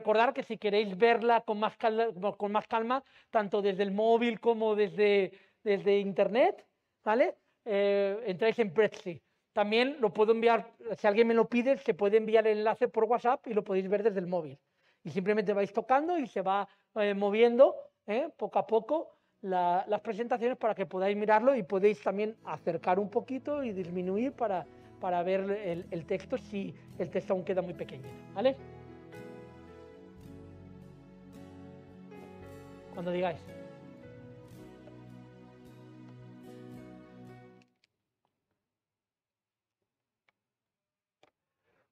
recordar que si queréis verla con más calma, con más calma tanto desde el móvil como desde, desde internet, ¿vale? Eh, entráis en Prezi. También lo puedo enviar, si alguien me lo pide, se puede enviar el enlace por WhatsApp y lo podéis ver desde el móvil. Y simplemente vais tocando y se va eh, moviendo eh, poco a poco las presentaciones para que podáis mirarlo y podéis también acercar un poquito y disminuir para, para ver el, el texto si el texto aún queda muy pequeño. ¿vale? cuando digáis.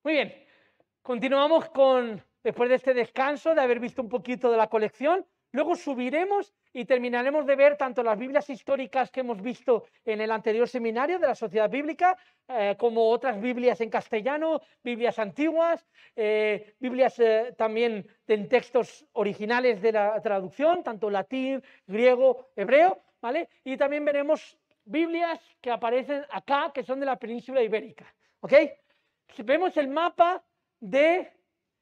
Muy bien, continuamos con, después de este descanso, de haber visto un poquito de la colección, Luego subiremos y terminaremos de ver tanto las Biblias históricas que hemos visto en el anterior seminario de la Sociedad Bíblica, eh, como otras Biblias en castellano, Biblias antiguas, eh, Biblias eh, también en textos originales de la traducción, tanto latín, griego, hebreo, ¿vale? Y también veremos Biblias que aparecen acá, que son de la península ibérica, ¿ok? Vemos el mapa de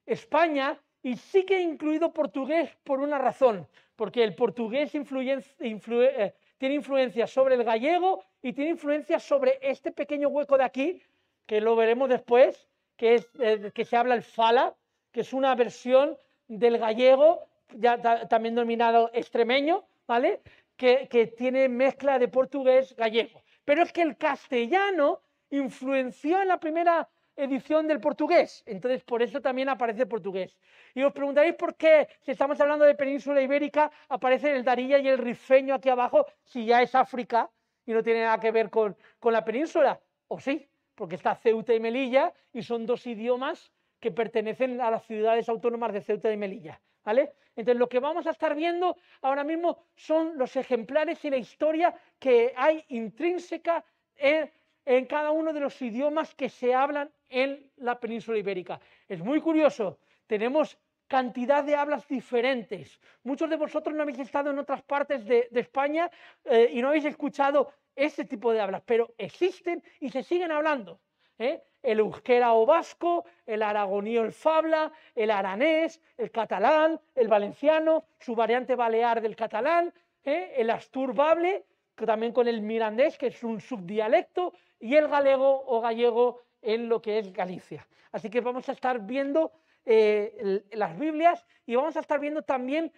España y sí que he incluido portugués por una razón, porque el portugués eh, tiene influencia sobre el gallego y tiene influencia sobre este pequeño hueco de aquí, que lo veremos después, que, es, eh, que se habla el fala, que es una versión del gallego, ya también denominado extremeño, ¿vale? que tiene mezcla de portugués-gallego. Pero es que el castellano influenció en la primera edición del portugués, entonces por eso también aparece portugués. Y os preguntaréis por qué, si estamos hablando de península ibérica, aparece el darilla y el rifeño aquí abajo, si ya es África y no tiene nada que ver con, con la península, o sí, porque está Ceuta y Melilla y son dos idiomas que pertenecen a las ciudades autónomas de Ceuta y Melilla. ¿Vale? Entonces, lo que vamos a estar viendo ahora mismo son los ejemplares y la historia que hay intrínseca en en cada uno de los idiomas que se hablan en la península ibérica. Es muy curioso, tenemos cantidad de hablas diferentes. Muchos de vosotros no habéis estado en otras partes de, España eh, y no habéis escuchado ese tipo de hablas, pero existen y se siguen hablando. ¿eh? El euskera o vasco, el aragonío el fabla, el aranés, el catalán, el valenciano, su variante balear del catalán, ¿eh? el asturbable, también con el mirandés, que es un subdialecto, y el galego o gallego en lo que es Galicia. Así que vamos a estar viendo eh, las Biblias y vamos a estar viendo también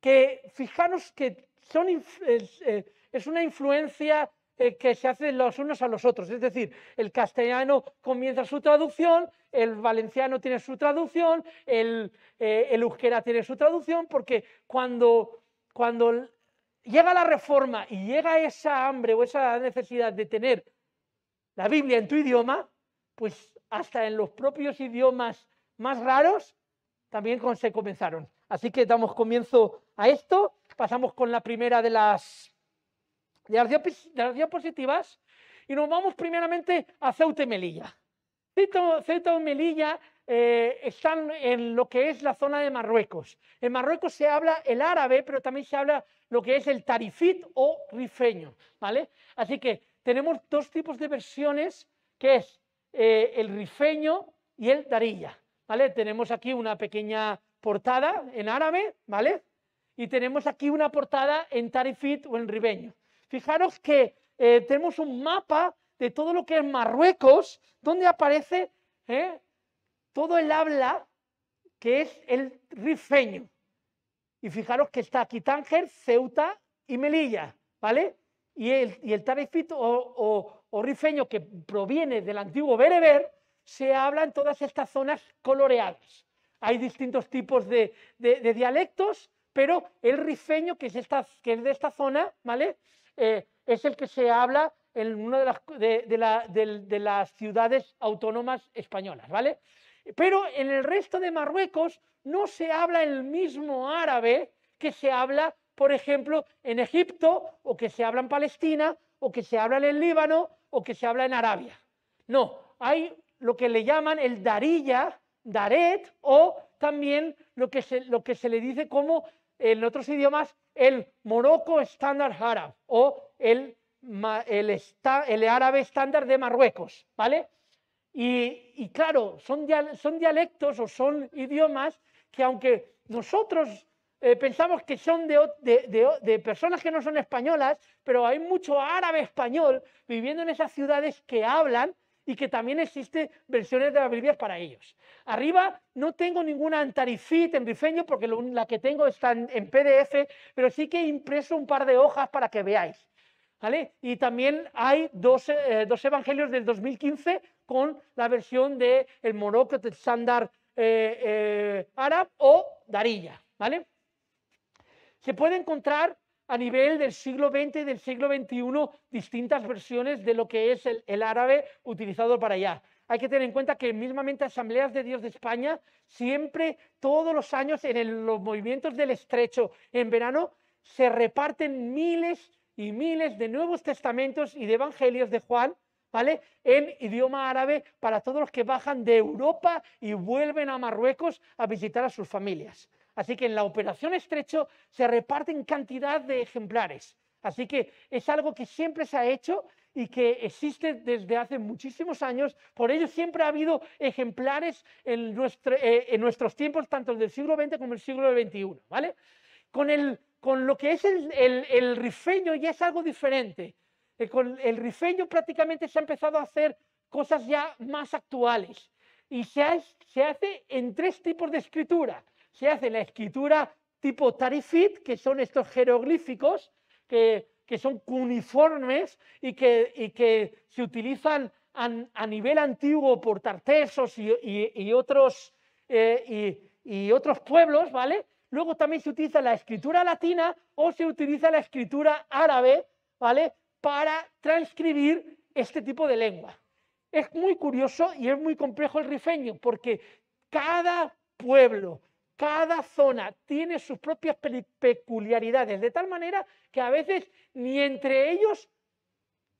que, fijaros que son, eh, es, una influencia eh, que se hace los unos a los otros. Es decir, el castellano comienza su traducción, el valenciano tiene su traducción, el, euskera tiene su traducción, porque cuando, cuando llega la reforma y llega esa hambre o esa necesidad de tener la Biblia en tu idioma, pues hasta en los propios idiomas más raros también se comenzaron. Así que damos comienzo a esto. Pasamos con la primera de las, de las, diapositivas y nos vamos primeramente a Ceuta y Melilla. Ceuta, y Melilla eh, están en lo que es la zona de Marruecos. En Marruecos se habla el árabe, pero también se habla lo que es el tarifit o rifeño, ¿vale? Así que tenemos dos tipos de versiones, que es eh, el rifeño y el darilla. ¿vale? Tenemos aquí una pequeña portada en árabe, ¿vale? Y tenemos aquí una portada en tarifit o en ribeño. Fijaros que eh, tenemos un mapa de todo lo que es Marruecos, donde aparece ¿eh? todo el habla que es el rifeño. Y fijaros que está aquí Tánger, Ceuta y Melilla, ¿vale? y el, tarifito o, rifeño que proviene del antiguo bereber, se habla en todas estas zonas coloreadas. Hay distintos tipos de, dialectos, pero el rifeño, que es, de esta zona, ¿vale? Eh, es el que se habla en una de las, de las ciudades autónomas españolas, ¿vale? Pero en el resto de Marruecos no se habla el mismo árabe que se habla por ejemplo, en Egipto, o que se habla en Palestina, o que se habla en el Líbano, o que se habla en Arabia. No, hay lo que le llaman el darilla, daret, o también lo que se, lo que se le dice como en otros idiomas el Morocco Standard árabe o el, el, árabe estándar de Marruecos, ¿vale? Y, claro, son, son dialectos o son idiomas que aunque nosotros eh, pensamos que son de, personas que no son españolas, pero hay mucho árabe español viviendo en esas ciudades que hablan y que también existen versiones de la Biblia para ellos. Arriba no tengo ninguna antarifit en rifeño porque la que tengo está en, PDF, pero sí que he impreso un par de hojas para que veáis. ¿vale? Y también hay dos, eh, dos evangelios del 2015 con la versión de el Morocco Standard eh, eh o Darilla. ¿Vale? Se puede encontrar a nivel del siglo XX y del siglo XXI distintas versiones de lo que es el, árabe utilizado para allá. Hay que tener en cuenta que mismamente Asambleas de Dios de España, siempre, todos los años, en los movimientos del estrecho, en verano, se reparten miles y miles de Nuevos Testamentos y de Evangelios de Juan, ¿vale? En idioma árabe para todos los que bajan de Europa y vuelven a Marruecos a visitar a sus familias. Así que en la operación estrecho se reparten cantidad de ejemplares. Así que es algo que siempre se ha hecho y que existe desde hace muchísimos años. Por ello siempre ha habido ejemplares en, eh, nuestros tiempos, tanto del siglo XX como el siglo XXI. Con, lo que es el, rifeño ya es algo diferente. Eh, con el rifeño prácticamente se ha empezado a hacer cosas ya más actuales y se, se hace en tres tipos de escritura se hace la escritura tipo tarifit, que son estos jeroglíficos que, son cuniformes y que, se utilizan a, nivel antiguo por tartesos y, y, otros, eh, y otros pueblos, ¿vale? Luego también se utiliza la escritura latina o se utiliza la escritura árabe, ¿vale? Para transcribir este tipo de lengua. Es muy curioso y es muy complejo el rifeño, porque cada pueblo, cada zona tiene sus propias peculiaridades, de tal manera que a veces ni entre ellos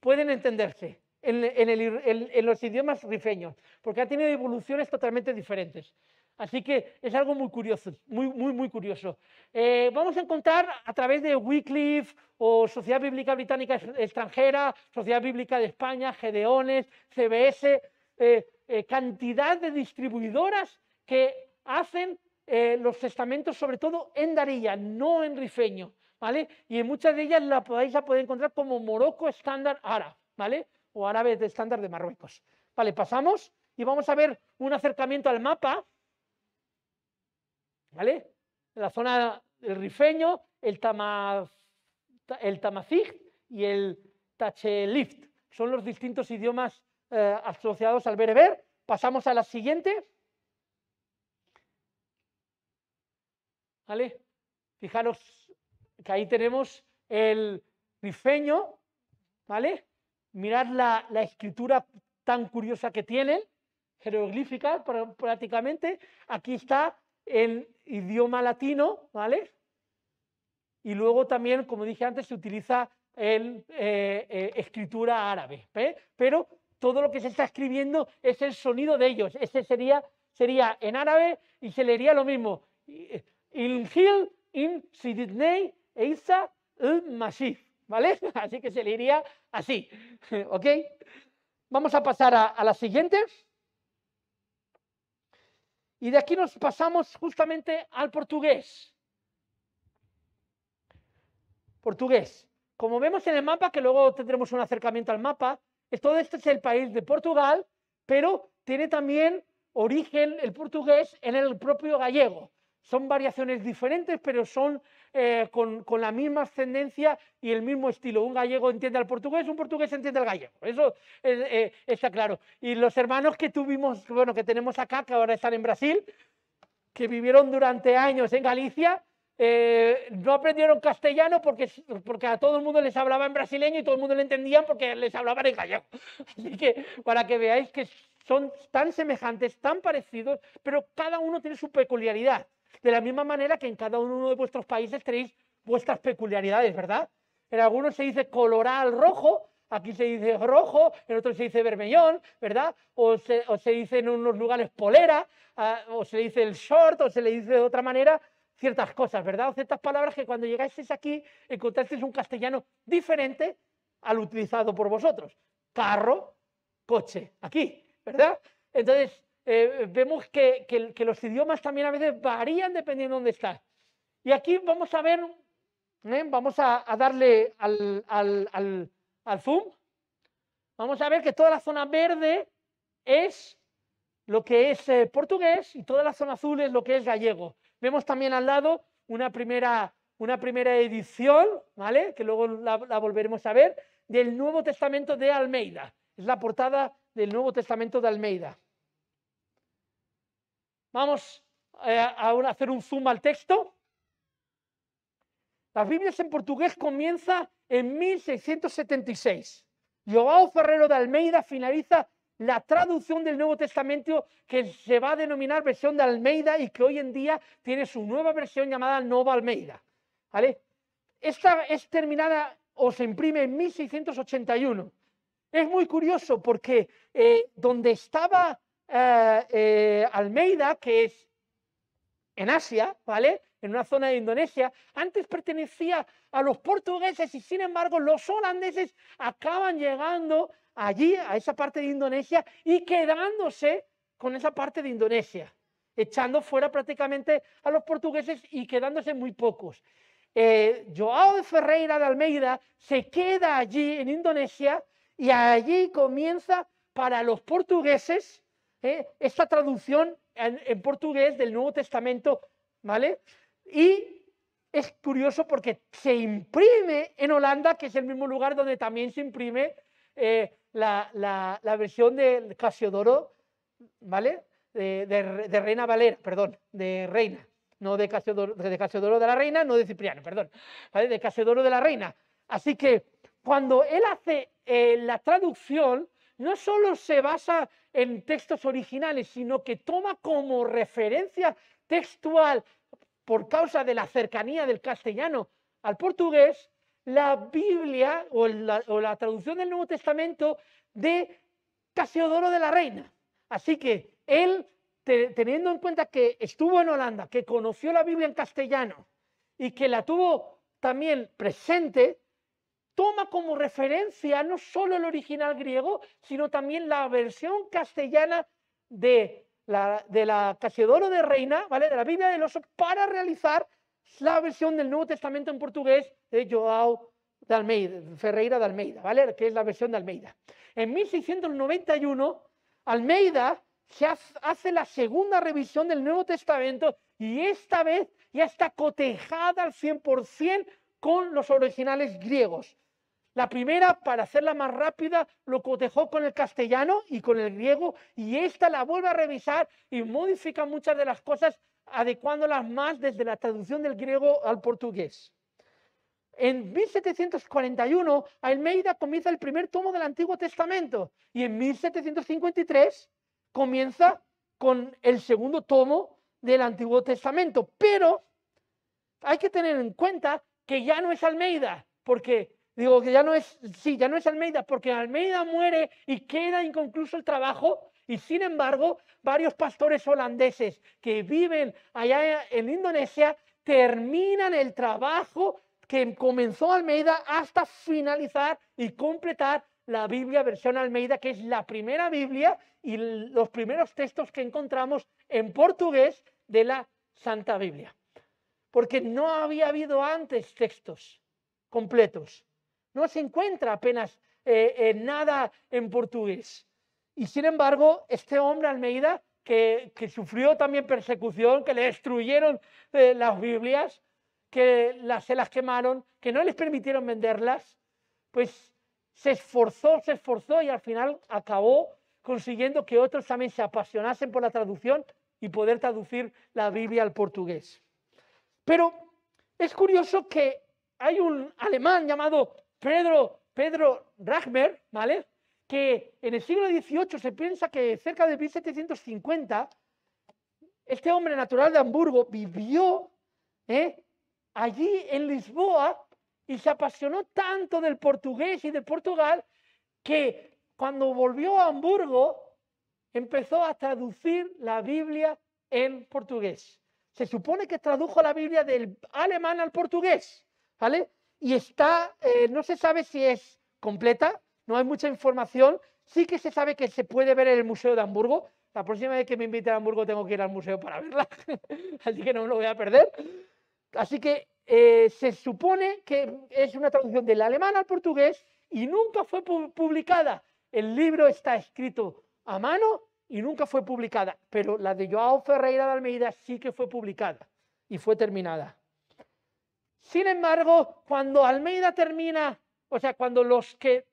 pueden entenderse en, los idiomas rifeños, porque ha tenido evoluciones totalmente diferentes. Así que es algo muy curioso, muy, muy, muy curioso. Eh, vamos a encontrar a través de Wycliffe o Sociedad Bíblica Británica Extranjera, Sociedad Bíblica de España, Gedeones, CBS, eh, eh, cantidad de distribuidoras que hacen eh, los testamentos, sobre todo en Darilla, no en rifeño, ¿vale? Y en muchas de ellas la podéis la puede encontrar como Morocco estándar árabe, ¿vale? O árabe de estándar de Marruecos. Vale, pasamos y vamos a ver un acercamiento al mapa, ¿vale? La zona del rifeño, el, tamazig y el tachelift. Son los distintos idiomas eh, asociados al bereber. Pasamos a la siguiente. ¿vale? Fijaros que ahí tenemos el rifeño, ¿vale? Mirad la, escritura tan curiosa que tienen, jeroglífica prácticamente. Aquí está en idioma latino, ¿vale? Y luego también, como dije antes, se utiliza en eh, eh, escritura árabe. Pero todo lo que se está escribiendo es el sonido de ellos. Ese sería, sería en árabe y se leería lo mismo. Eh, in Sidney esa el ¿Vale? Así que se le iría así. ¿Ok? Vamos a pasar a, a la siguiente. Y de aquí nos pasamos justamente al portugués. Portugués. Como vemos en el mapa, que luego tendremos un acercamiento al mapa, todo este es el país de Portugal, pero tiene también origen el portugués en el propio gallego. Son variaciones diferentes, pero son eh, con, con, la misma ascendencia y el mismo estilo. Un gallego entiende al portugués, un portugués entiende al gallego. Eso eh, está claro. Y los hermanos que tuvimos, bueno, que tenemos acá, que ahora están en Brasil, que vivieron durante años en Galicia, eh, no aprendieron castellano porque, porque a todo el mundo les hablaba en brasileño y todo el mundo le entendían porque les hablaban en gallego. Así que para que veáis que son tan semejantes, tan parecidos, pero cada uno tiene su peculiaridad. De la misma manera que en cada uno de vuestros países tenéis vuestras peculiaridades, ¿verdad? En algunos se dice coloral rojo, aquí se dice rojo, en otros se dice bermellón, ¿verdad? O se, o se dice en unos lugares polera, ah, o se dice el short, o se le dice de otra manera ciertas cosas, ¿verdad? O ciertas palabras que cuando llegáis aquí encontrasteis un castellano diferente al utilizado por vosotros. Carro, coche, aquí, ¿verdad? Entonces, eh, vemos que, que, los idiomas también a veces varían dependiendo de dónde estás. Y aquí vamos a ver, ¿eh? vamos a, darle al, al, zoom, vamos a ver que toda la zona verde es lo que es eh, portugués y toda la zona azul es lo que es gallego. Vemos también al lado una primera, una primera edición, ¿vale? que luego la, volveremos a ver, del Nuevo Testamento de Almeida. Es la portada del Nuevo Testamento de Almeida. Vamos eh, a hacer un zoom al texto. Las Biblias en portugués comienza en 1676. Joao Ferrero de Almeida finaliza la traducción del Nuevo Testamento que se va a denominar versión de Almeida y que hoy en día tiene su nueva versión llamada Nova Almeida. ¿Vale? Esta es terminada o se imprime en 1681. Es muy curioso porque eh, donde estaba eh, eh, Almeida, que es en Asia, ¿vale? En una zona de Indonesia, antes pertenecía a los portugueses y sin embargo los holandeses acaban llegando allí, a esa parte de Indonesia y quedándose con esa parte de Indonesia, echando fuera prácticamente a los portugueses y quedándose muy pocos. Eh, Joao de Ferreira de Almeida se queda allí en Indonesia y allí comienza para los portugueses ¿eh? esta traducción en, portugués del Nuevo Testamento, ¿vale? Y es curioso porque se imprime en Holanda, que es el mismo lugar donde también se imprime eh, la, la, versión de Casiodoro, ¿vale? De, de, Reina Valera, perdón, de Reina, no de Casiodoro, de Casiodoro de la Reina, no de Cipriano, perdón, ¿vale? De Casiodoro de la Reina. Así que cuando él hace eh, la traducción, no solo se basa en textos originales, sino que toma como referencia textual, por causa de la cercanía del castellano al portugués, la Biblia o la, o la traducción del Nuevo Testamento de Casiodoro de la Reina. Así que él, teniendo en cuenta que estuvo en Holanda, que conoció la Biblia en castellano y que la tuvo también presente, toma como referencia no solo el original griego, sino también la versión castellana de la, de la Casiodoro de Reina, ¿vale? de la Biblia del Oso, para realizar la versión del Nuevo Testamento en portugués de Joao de Almeida, Ferreira de Almeida, ¿vale? que es la versión de Almeida. En 1691, Almeida hace la segunda revisión del Nuevo Testamento y esta vez ya está cotejada al 100% con los originales griegos. La primera, para hacerla más rápida, lo cotejó con el castellano y con el griego y esta la vuelve a revisar y modifica muchas de las cosas adecuándolas más desde la traducción del griego al portugués. En 1741, Almeida comienza el primer tomo del Antiguo Testamento y en 1753 comienza con el segundo tomo del Antiguo Testamento. Pero hay que tener en cuenta que ya no es Almeida, porque digo que ya no es, sí, ya no es Almeida, porque Almeida muere y queda inconcluso el trabajo. Y sin embargo, varios pastores holandeses que viven allá en Indonesia terminan el trabajo que comenzó Almeida hasta finalizar y completar la Biblia versión Almeida, que es la primera Biblia y los primeros textos que encontramos en portugués de la Santa Biblia. Porque no había habido antes textos completos. No se encuentra apenas eh, nada en portugués. Y sin embargo, este hombre Almeida, que, sufrió también persecución, que le destruyeron eh, las Biblias, que las, se las quemaron, que no les permitieron venderlas, pues se esforzó, se esforzó y al final acabó consiguiendo que otros también se apasionasen por la traducción y poder traducir la Biblia al portugués. Pero es curioso que hay un alemán llamado Pedro, Pedro Ragmer, ¿vale? que en el siglo XVIII se piensa que cerca de 1750, este hombre natural de Hamburgo vivió ¿eh? allí en Lisboa y se apasionó tanto del portugués y de Portugal que cuando volvió a Hamburgo empezó a traducir la Biblia en portugués. Se supone que tradujo la Biblia del alemán al portugués, ¿vale? y está, eh, no se sabe si es completa, no hay mucha información, sí que se sabe que se puede ver en el Museo de Hamburgo, la próxima vez que me invite a Hamburgo tengo que ir al museo para verla, así que no me lo voy a perder. Así que eh, se supone que es una traducción del alemán al portugués y nunca fue publicada. El libro está escrito a mano y nunca fue publicada, pero la de Joao Ferreira de Almeida sí que fue publicada y fue terminada. Sin embargo, cuando Almeida termina, o sea, cuando los que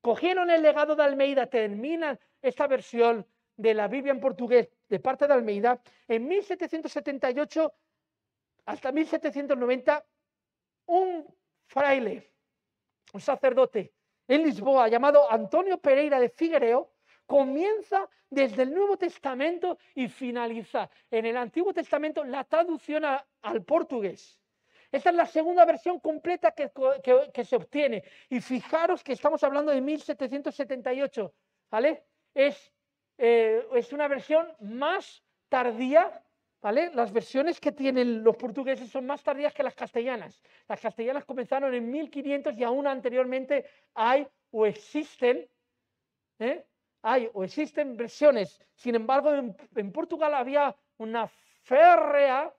cogieron el legado de Almeida terminan esta versión de la Biblia en portugués de parte de Almeida, en 1778 hasta 1790, un fraile, un sacerdote en Lisboa llamado Antonio Pereira de Figuereo, comienza desde el Nuevo Testamento y finaliza en el Antiguo Testamento la traducción al portugués. Esta es la segunda versión completa que, se obtiene. Y fijaros que estamos hablando de 1778, ¿vale? Es, eh, es una versión más tardía ¿Vale? Las versiones que tienen los portugueses son más tardías que las castellanas. Las castellanas comenzaron en 1500 y aún anteriormente hay o existen, ¿eh? hay o existen versiones. Sin embargo, en, en Portugal había una férrea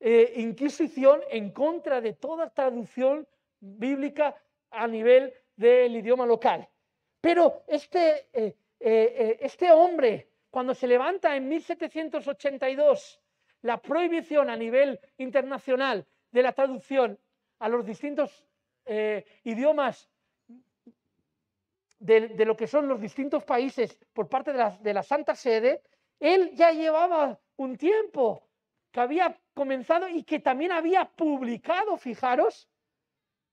eh, inquisición en contra de toda traducción bíblica a nivel del idioma local. Pero este, eh, eh, este hombre, cuando se levanta en 1782 la prohibición a nivel internacional de la traducción a los distintos idiomas de, lo que son los distintos países por parte de la, de la Santa Sede, él ya llevaba un tiempo que había comenzado y que también había publicado, fijaros,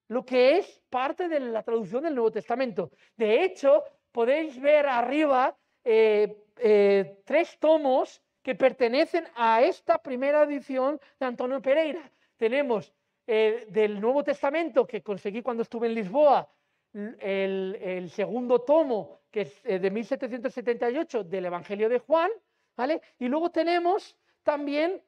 lo que es parte de la traducción del Nuevo Testamento. De hecho, podéis ver arriba eh, eh, tres tomos que pertenecen a esta primera edición de Antonio Pereira. Tenemos eh, del Nuevo Testamento, que conseguí cuando estuve en Lisboa, el, el segundo tomo, que es de 1778, del Evangelio de Juan, ¿vale? Y luego tenemos también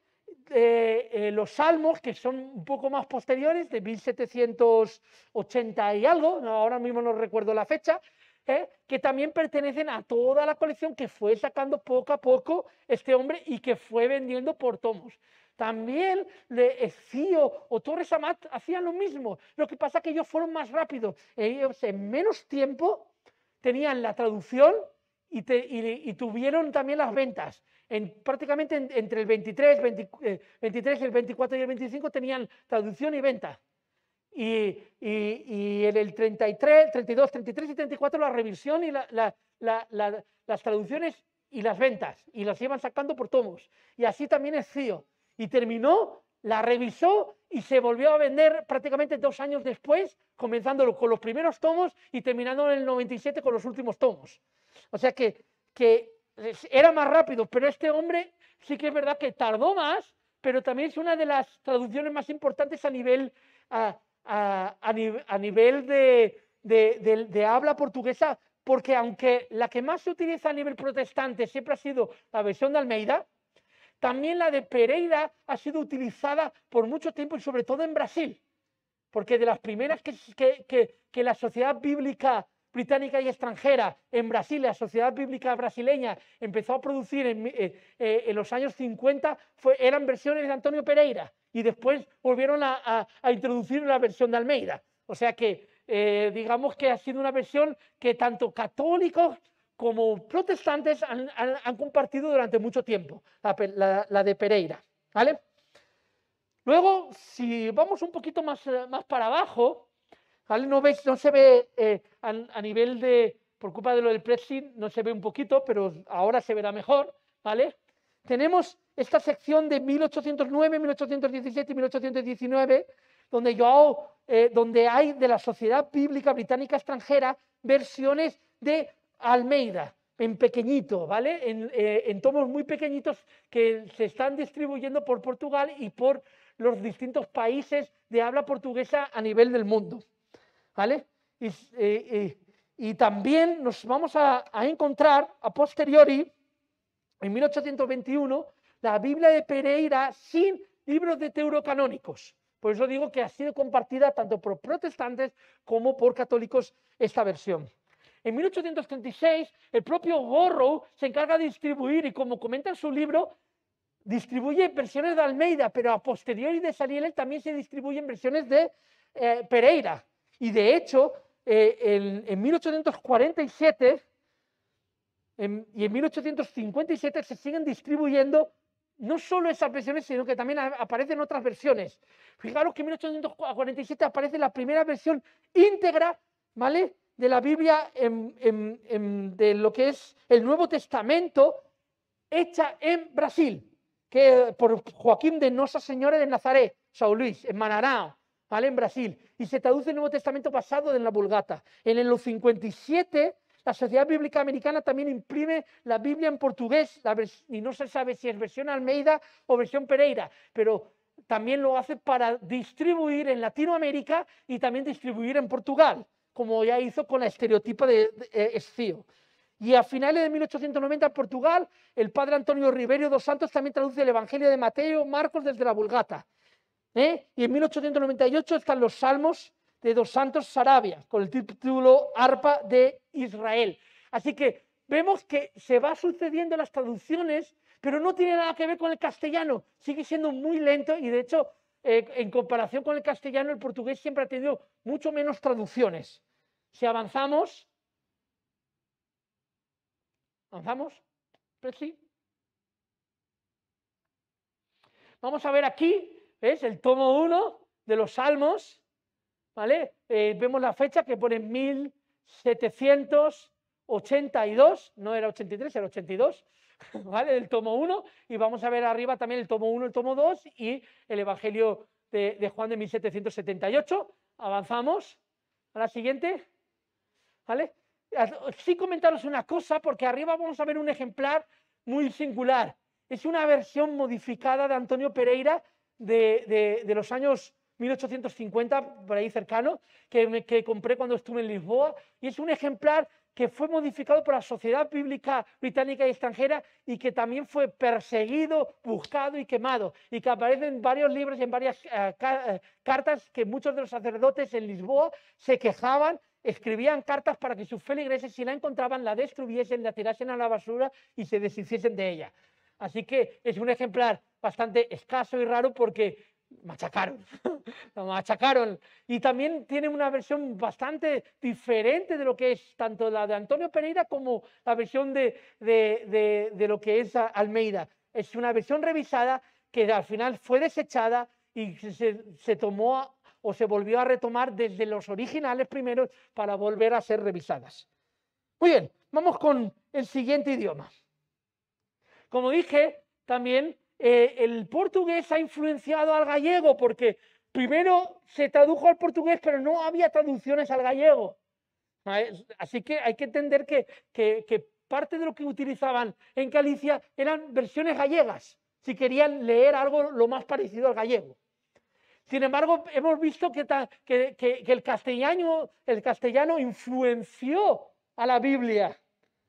eh, eh, los salmos, que son un poco más posteriores, de 1780 y algo, ahora mismo no recuerdo la fecha, ¿eh? que también pertenecen a toda la colección que fue sacando poco a poco este hombre y que fue vendiendo por tomos. También de e o Torres Amat hacían lo mismo, lo que pasa que ellos fueron más rápidos, ellos en menos tiempo tenían la traducción y tuvieron también las ventas prácticamente entre el 23, eh, el 24 y el 25 tenían traducción y venta. Y, y, y en el 33, 32, 33 y 34 la revisión y la, las traducciones y las ventas. Y las iban sacando por tomos. Y así también es CIO. Y terminó, la revisó y se volvió a vender prácticamente dos años después, comenzando con los primeros tomos y terminando en el 97 con los últimos tomos. O sea que, que era más rápido, pero este hombre sí que es verdad que tardó más, pero también es una de las traducciones más importantes a nivel, a, nivel de, habla portuguesa, porque aunque la que más se utiliza a nivel protestante siempre ha sido la versión de Almeida, también la de Pereira ha sido utilizada por mucho tiempo y sobre todo en Brasil, porque de las primeras que, que la sociedad bíblica británica y extranjera en Brasil, la Sociedad Bíblica Brasileña empezó a producir en, eh, eh, los años 50, eran versiones de Antonio Pereira y después volvieron a, introducir la versión de Almeida. O sea que eh, digamos que ha sido una versión que tanto católicos como protestantes han, compartido durante mucho tiempo, la, de Pereira. ¿vale? Luego, si vamos un poquito más, más para abajo, ¿vale? No, veis, no se ve eh, a, nivel de, por culpa de lo del pressing, no se ve un poquito, pero ahora se verá mejor, ¿vale? Tenemos esta sección de 1809, 1817 y 1819, donde yo eh, donde hay de la Sociedad Bíblica Británica Extranjera versiones de Almeida, en pequeñito, ¿vale? Eh, en, tomos muy pequeñitos que se están distribuyendo por Portugal y por los distintos países de habla portuguesa a nivel del mundo. ¿vale? Eh, eh, y, también nos vamos a, a, encontrar a posteriori, en 1821, la Biblia de Pereira sin libros de teuro canónicos. Por eso digo que ha sido compartida tanto por protestantes como por católicos esta versión. En 1836, el propio Gorrow se encarga de distribuir y como comenta en su libro, distribuye versiones de Almeida, pero a posteriori de Saliel también se distribuyen versiones de eh, Pereira. Y de hecho, eh, en, 1847 y en 1857 se siguen distribuyendo no solo esas versiones, sino que también aparecen otras versiones. Fijaros que en 1847 aparece la primera versión íntegra, ¿vale? De la Biblia, de lo que es el Nuevo Testamento, hecha en Brasil, que por Joaquín de Nosa Señora de Nazaret, Saúl Luis, en Manarao. ¿vale? En Brasil. Y se traduce el Nuevo Testamento pasado en la Vulgata. En los 57, la Sociedad Bíblica Americana también imprime la Biblia en portugués, y no se sabe si es versión Almeida o versión Pereira, pero también lo hace para distribuir en Latinoamérica y también distribuir en Portugal, como ya hizo con la estereotipa de, eh, Y a finales de 1890 en Portugal, el padre Antonio Ribeiro dos Santos también traduce el Evangelio de Mateo, Marcos desde la Vulgata. ¿Eh? Y en 1898 están los Salmos de dos santos Sarabia, con el título Arpa de Israel. Así que vemos que se va sucediendo las traducciones, pero no tiene nada que ver con el castellano, sigue siendo muy lento y de hecho, eh, en comparación con el castellano, el portugués siempre ha tenido mucho menos traducciones. Si avanzamos, avanzamos, Vamos a ver aquí es El tomo 1 de los Salmos, ¿vale? Eh, vemos la fecha que pone 1782, no era 83, era 82, ¿vale? El tomo 1, y vamos a ver arriba también el tomo 1, el tomo 2 y el Evangelio de, de Juan de 1778. Avanzamos a la siguiente, ¿vale? Sí comentaros una cosa, porque arriba vamos a ver un ejemplar muy singular. Es una versión modificada de Antonio Pereira de, los años 1850, por ahí cercano, que, compré cuando estuve en Lisboa, y es un ejemplar que fue modificado por la Sociedad Bíblica Británica y Extranjera y que también fue perseguido, buscado y quemado, y que aparece en varios libros y en varias eh, eh, cartas que muchos de los sacerdotes en Lisboa se quejaban, escribían cartas para que sus feligreses, si la encontraban, la destruyesen, la tirasen a la basura y se deshiciesen de ella. Así que es un ejemplar bastante escaso y raro porque machacaron, machacaron. Y también tiene una versión bastante diferente de lo que es tanto la de Antonio Pereira como la versión de, lo que es Almeida. Es una versión revisada que al final fue desechada y se, tomó o se volvió a retomar desde los originales primeros para volver a ser revisadas. Muy bien, vamos con el siguiente idioma. Como dije, también eh, el portugués ha influenciado al gallego porque primero se tradujo al portugués, pero no había traducciones al gallego. Ah, así que hay que entender que, parte de lo que utilizaban en Galicia eran versiones gallegas, si querían leer algo lo más parecido al gallego. Sin embargo, hemos visto que, que, el, castellano, el castellano influenció a la Biblia,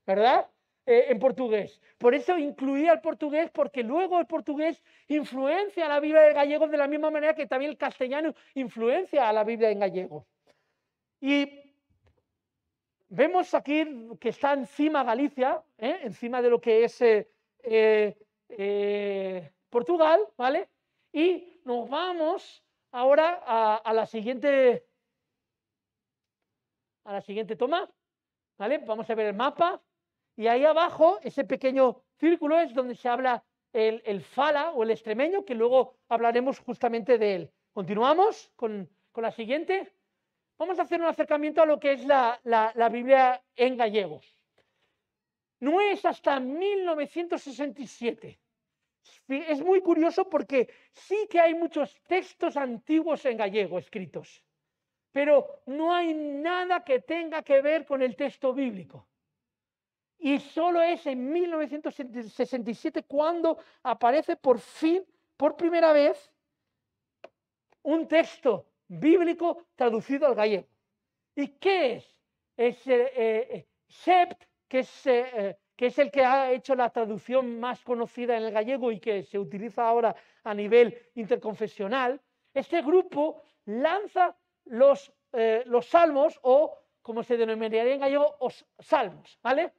¿verdad? Eh, en portugués. Por eso incluía el portugués, porque luego el portugués influencia a la Biblia del gallego de la misma manera que también el castellano influencia a la Biblia en gallego. Y vemos aquí que está encima Galicia, ¿eh? encima de lo que es eh, Portugal, ¿vale? Y nos vamos ahora a, a la siguiente a la siguiente toma. ¿Vale? Vamos a ver el mapa. Y ahí abajo, ese pequeño círculo es donde se habla el, fala o el extremeño, que luego hablaremos justamente de él. Continuamos con, la siguiente. Vamos a hacer un acercamiento a lo que es la, la, la Biblia en gallego. No es hasta 1967. Es muy curioso porque sí que hay muchos textos antiguos en gallego escritos, pero no hay nada que tenga que ver con el texto bíblico. Y solo es en 1967 cuando aparece por fin, por primera vez, un texto bíblico traducido al gallego. ¿Y qué es? Es eh, eh, Sept, eh, que es, el que ha hecho la traducción más conocida en el gallego y que se utiliza ahora a nivel interconfesional. Este grupo lanza los, los salmos o, como se denominaría en gallego, os salmos, ¿vale?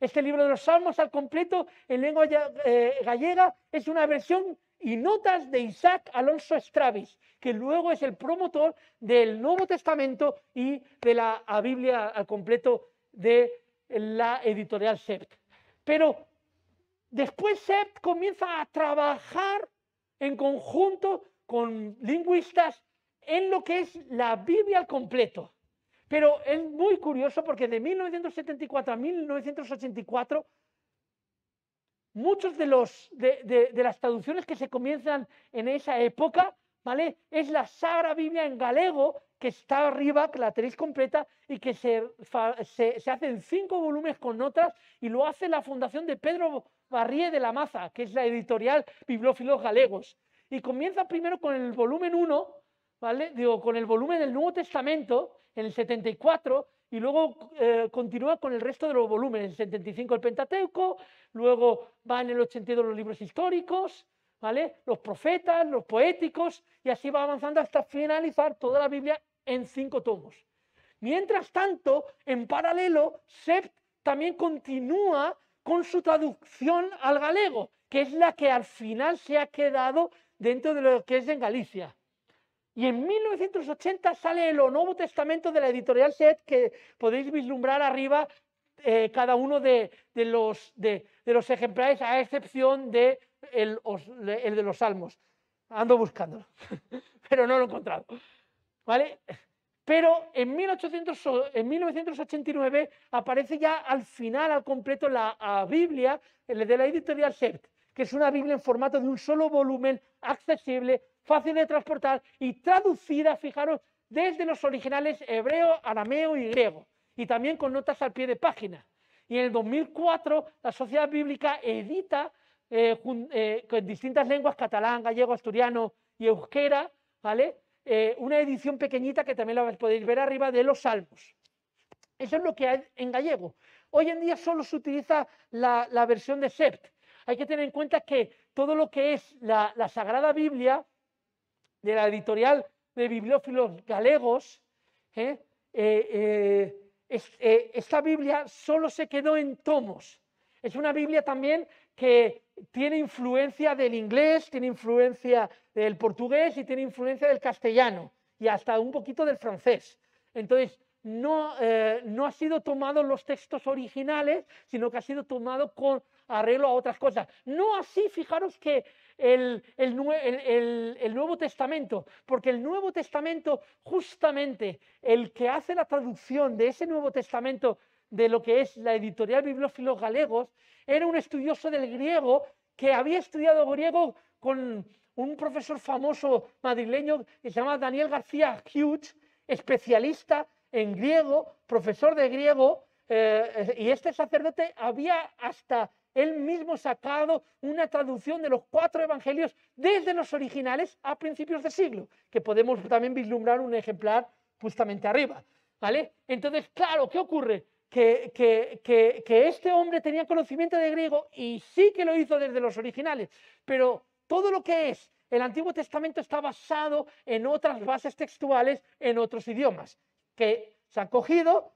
Este libro de los Salmos al completo en lengua eh, gallega es una versión y notas de Isaac Alonso Stravis, que luego es el promotor del Nuevo Testamento y de la Biblia al completo de la editorial Sept. Pero después Sept comienza a trabajar en conjunto con lingüistas en lo que es la Biblia al completo. Pero es muy curioso porque de 1974 a 1984, muchos de, los, de, de, las traducciones que se comienzan en esa época, ¿vale? Es la Sagrada Biblia en galego que está arriba, que la tenéis completa y que se, se, se, hacen cinco volúmenes con notas y lo hace la Fundación de Pedro Barrié de la Maza, que es la editorial Bibliófilos Galegos. Y comienza primero con el volumen 1, Digo, con el volumen del Nuevo Testamento, en el 74, y luego eh, continúa con el resto de los volúmenes, el 75 el Pentateuco, luego va en el 82 los libros históricos, ¿vale? Los profetas, los poéticos, y así va avanzando hasta finalizar toda la Biblia en cinco tomos. Mientras tanto, en paralelo, Sept también continúa con su traducción al galego, que es la que al final se ha quedado dentro de lo que es en Galicia. Y en 1980 sale el Nuevo Testamento de la editorial SET, que podéis vislumbrar arriba eh, cada uno de, los, de, los ejemplares, a excepción de el, de los Salmos. Ando buscándolo, pero no lo he encontrado. ¿Vale? Pero en, 1800, en, 1989 aparece ya al final, al completo, la Biblia de la editorial Sept, que es una Biblia en formato de un solo volumen, accesible, fácil de transportar y traducida, fijaros, desde los originales hebreo, arameo y griego, y también con notas al pie de página. Y en el 2004 la Sociedad Bíblica edita eh, eh, con distintas lenguas, catalán, gallego, asturiano y euskera, ¿vale? Eh, una edición pequeñita que también la podéis ver arriba de los salmos. Eso es lo que hay en gallego. Hoy en día solo se utiliza la, versión de Sept. Hay que tener en cuenta que todo lo que es la Sagrada Biblia de la editorial de bibliófilos galegos, ¿eh? Eh, eh, esta Biblia solo se quedó en tomos. Es una Biblia también que tiene influencia del inglés, tiene influencia del portugués y tiene influencia del castellano y hasta un poquito del francés. Entonces, no, no ha sido tomado los textos originales, sino que ha sido tomado con arreglo a otras cosas. No así, fijaros que el, el, Nuevo Testamento, porque el Nuevo Testamento, justamente el que hace la traducción de ese Nuevo Testamento de lo que es la editorial Bibliófilos Galegos, era un estudioso del griego que había estudiado griego con un profesor famoso madrileño que se llama Daniel García Hughes, especialista en griego, profesor de griego, eh, eh, y este sacerdote había hasta él mismo sacado una traducción de los cuatro evangelios desde los originales a principios de siglo, que podemos también vislumbrar un ejemplar justamente arriba. ¿vale? Entonces, claro, ¿qué ocurre? Que, que, que este hombre tenía conocimiento de griego y sí que lo hizo desde los originales, pero todo lo que es el Antiguo Testamento está basado en otras bases textuales en otros idiomas que se han cogido,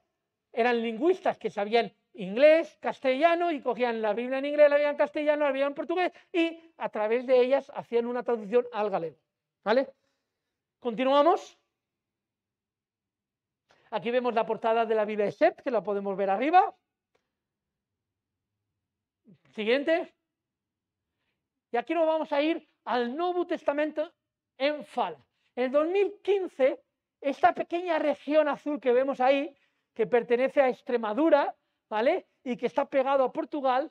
eran lingüistas que sabían inglés, castellano, y cogían la Biblia en inglés, la Biblia en castellano, la Biblia en portugués, y a través de ellas hacían una traducción al galego. ¿Vale? Continuamos. Aquí vemos la portada de la Biblia Sept, que la podemos ver arriba. Siguiente. Y aquí nos vamos a ir al Nuevo Testamento en Fal. En el 2015, esta pequeña región azul que vemos ahí, que pertenece a Extremadura, y que está pegado a Portugal,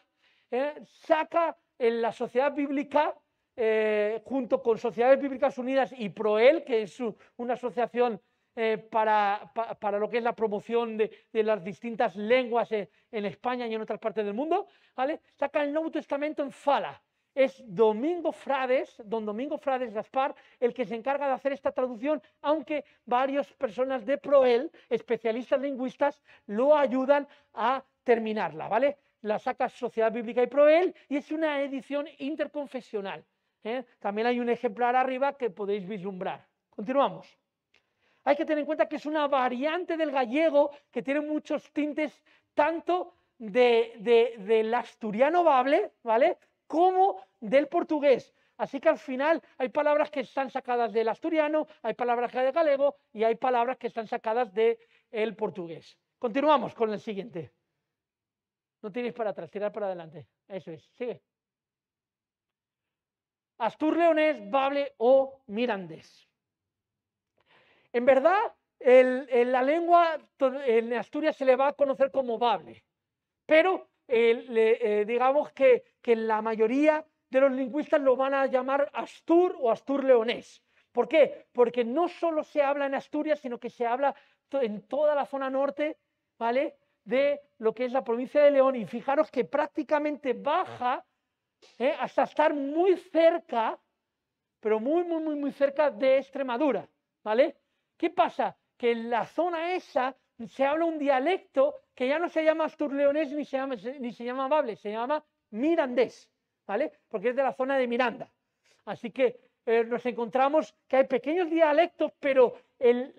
¿eh? saca en la sociedad bíblica, eh, junto con Sociedades Bíblicas Unidas y Proel, que es una asociación eh, para, para, lo que es la promoción de, las distintas lenguas en, España y en otras partes del mundo, ¿vale? saca el Nuevo Testamento en Fala. Es Domingo Frades, don Domingo Frades Gaspar, el que se encarga de hacer esta traducción, aunque varias personas de Proel, especialistas lingüistas, lo ayudan a terminarla, ¿vale? La saca Sociedad Bíblica y Proel y es una edición interconfesional. ¿eh? También hay un ejemplar arriba que podéis vislumbrar. Continuamos. Hay que tener en cuenta que es una variante del gallego que tiene muchos tintes tanto del asturiano bable, ¿vale? Como del portugués. Así que al final hay palabras que están sacadas del asturiano, hay palabras que de gallego y hay palabras que están sacadas del portugués. Continuamos con el siguiente. No tienes para atrás, tirar para adelante. Eso es, sigue. Astur Leonés, Bable o Mirandés. En verdad, la lengua en Asturias se le va a conocer como Bable, pero eh, digamos que, la mayoría de los lingüistas lo van a llamar Astur o Astur Leonés. ¿Por qué? Porque no solo se habla en Asturias, sino que se habla en toda la zona norte, ¿vale? de lo que es la provincia de León y fijaros que prácticamente baja ¿eh? hasta estar muy cerca, pero muy, muy, muy, muy cerca de Extremadura, ¿vale? ¿Qué pasa? Que en la zona esa se habla un dialecto que ya no se llama asturleonés ni se llama, ni se llama bable, se llama mirandés, ¿vale? Porque es de la zona de Miranda. Así que eh, nos encontramos que hay pequeños dialectos, pero el,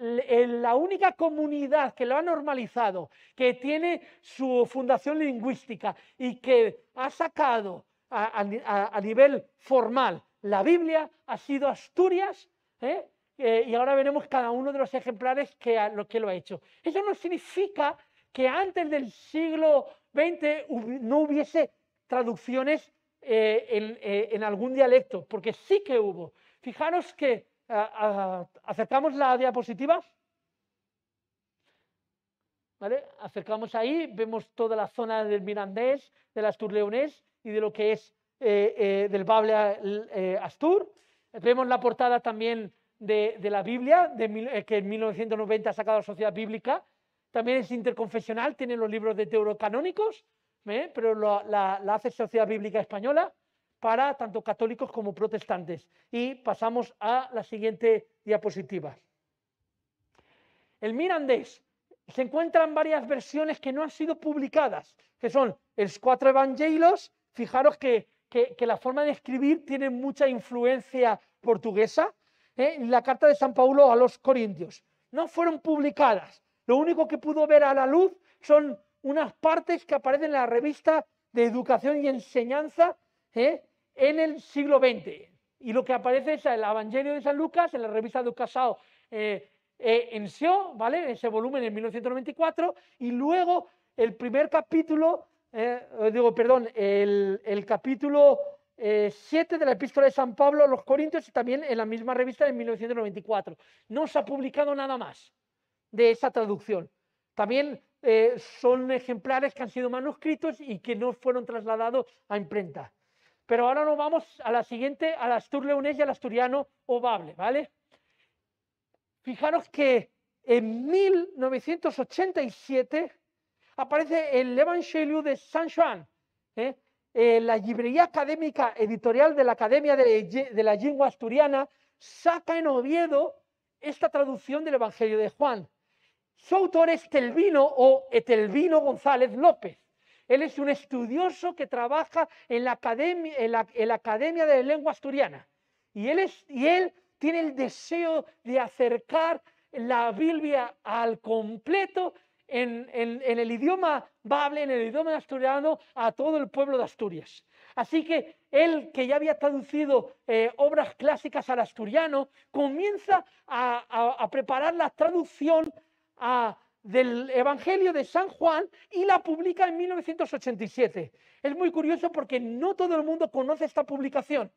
la única comunidad que lo ha normalizado, que tiene su fundación lingüística y que ha sacado a, nivel formal la Biblia, ha sido Asturias. ¿eh? Eh, y ahora veremos cada uno de los ejemplares que, lo, que lo ha hecho. Eso no significa que antes del siglo XX no hubiese traducciones eh, eh, en, algún dialecto, porque sí que hubo. Fijaros que ah, ah, acercamos la diapositiva. ¿Vale? Acercamos ahí, vemos toda la zona del Mirandés, del Astur-Leonés y de lo que es eh, del Bable Astur. Vemos la portada también de, la Biblia, que en 1990 ha sacado la Sociedad Bíblica. También es interconfesional, tiene los libros de teurocanónicos. canónicos ¿eh? pero la, la, la hace Sociedad Bíblica Española para tanto católicos como protestantes. Y pasamos a la siguiente diapositiva. El mirandés. Se encuentran varias versiones que no han sido publicadas, que son los cuatro evangelios. Fijaros que, la forma de escribir tiene mucha influencia portuguesa. ¿eh? la carta de San Paulo a los Corintios. No fueron publicadas. Lo único que pudo ver a la luz son unas partes que aparecen en la revista de educación y enseñanza ¿eh? en el siglo XX. Y lo que aparece es el Evangelio de San Lucas en la revista de Casado eh, eh, en SEO, ¿vale? ese volumen en 1994, y luego el primer capítulo, digo, perdón, el, el capítulo 7 de la epístola de San Pablo a los Corintios y también en la misma revista en 1994. No se ha publicado nada más de esa traducción. También eh, son ejemplares que han sido manuscritos y que no fueron trasladados a imprenta. Pero ahora nos vamos a la siguiente, al Astur Leonés y al Asturiano Ovable, ¿vale? Fijaros que en 1987 aparece el Evangelio de San Juan, ¿eh? Eh, la librería académica editorial de la Academia de, de la Lengua Asturiana saca en Oviedo esta traducción del Evangelio de Juan. Su autor es Telvino o Etelvino González López. Él es un estudioso que trabaja en la Academia, de Lengua Asturiana. Y él, tiene el deseo de acercar la Biblia al completo en, el idioma bable, en el idioma asturiano, a todo el pueblo de Asturias. Así que él, que ya había traducido eh, obras clásicas al asturiano, comienza a preparar la traducción del Evangelio de San Juan y la publica en 1987. Es muy curioso porque no todo el mundo conoce esta publicación.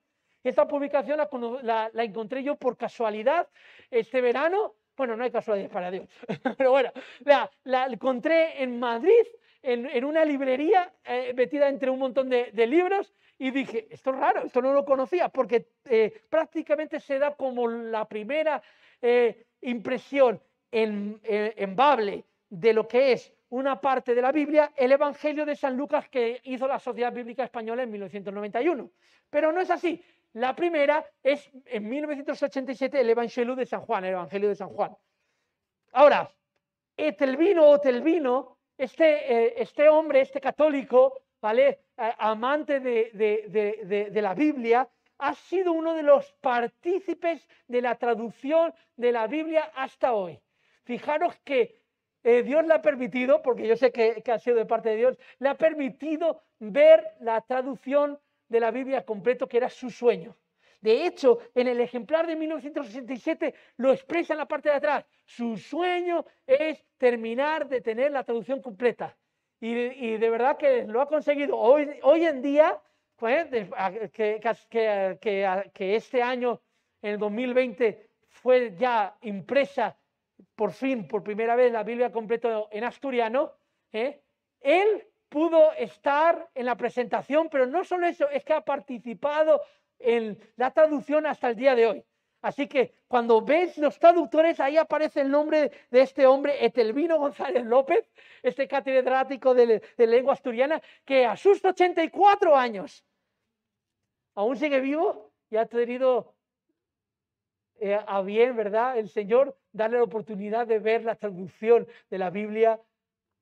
Esta publicación la, encontré yo por casualidad este verano. Bueno, no hay casualidad para Dios, pero bueno, la, la encontré en Madrid, en, una librería eh, metida entre un montón de, libros y dije, esto es raro, esto no lo conocía, porque eh, prácticamente se da como la primera eh, impresión en, eh, Bable de lo que es una parte de la Biblia, el Evangelio de San Lucas que hizo la Sociedad Bíblica Española en 1991. Pero no es así. La primera es en 1987 el Evangelio de San Juan, el Evangelio de San Juan. Ahora, Etelvino o Telvino, este, eh, este hombre, este católico, ¿vale? amante de la Biblia, ha sido uno de los partícipes de la traducción de la Biblia hasta hoy. Fijaros que eh, Dios le ha permitido, porque yo sé que, ha sido de parte de Dios, le ha permitido ver la traducción de la Biblia completo, que era su sueño. De hecho, en el ejemplar de 1967 lo expresa en la parte de atrás. Su sueño es terminar de tener la traducción completa. Y, de verdad que lo ha conseguido. Hoy, en día, pues, que, que este año, en el 2020, fue ya impresa por fin, por primera vez, la Biblia completa en asturiano, ¿Eh? él pudo estar en la presentación, pero no solo eso, es que ha participado en la traducción hasta el día de hoy. Así que cuando ves los traductores, ahí aparece el nombre de este hombre, Etelvino González López, este catedrático de, de lengua asturiana, que a sus 84 años aún sigue vivo y ha tenido eh, a bien, ¿verdad? El Señor darle la oportunidad de ver la traducción de la Biblia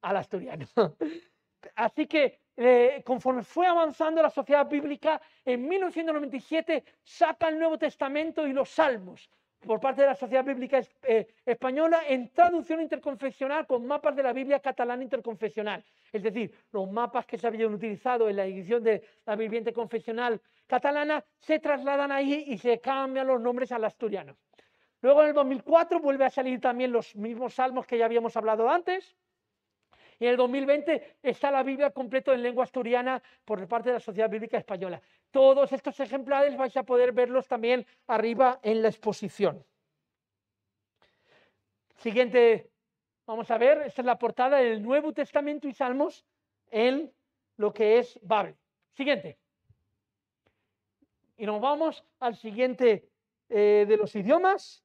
al asturiano. Así que eh, conforme fue avanzando la sociedad bíblica, en 1997 saca el Nuevo Testamento y los Salmos por parte de la Sociedad Bíblica eh, Española en traducción interconfesional con mapas de la Biblia catalana interconfesional. Es decir, los mapas que se habían utilizado en la edición de la Biblia confesional catalana, se trasladan ahí y se cambian los nombres al asturiano. Luego en el 2004 vuelve a salir también los mismos salmos que ya habíamos hablado antes. Y en el 2020 está la Biblia completa en lengua asturiana por parte de la Sociedad Bíblica Española. Todos estos ejemplares vais a poder verlos también arriba en la exposición. Siguiente, vamos a ver, esta es la portada del Nuevo Testamento y Salmos en lo que es Babel. Siguiente. Y nos vamos al siguiente eh, de los idiomas,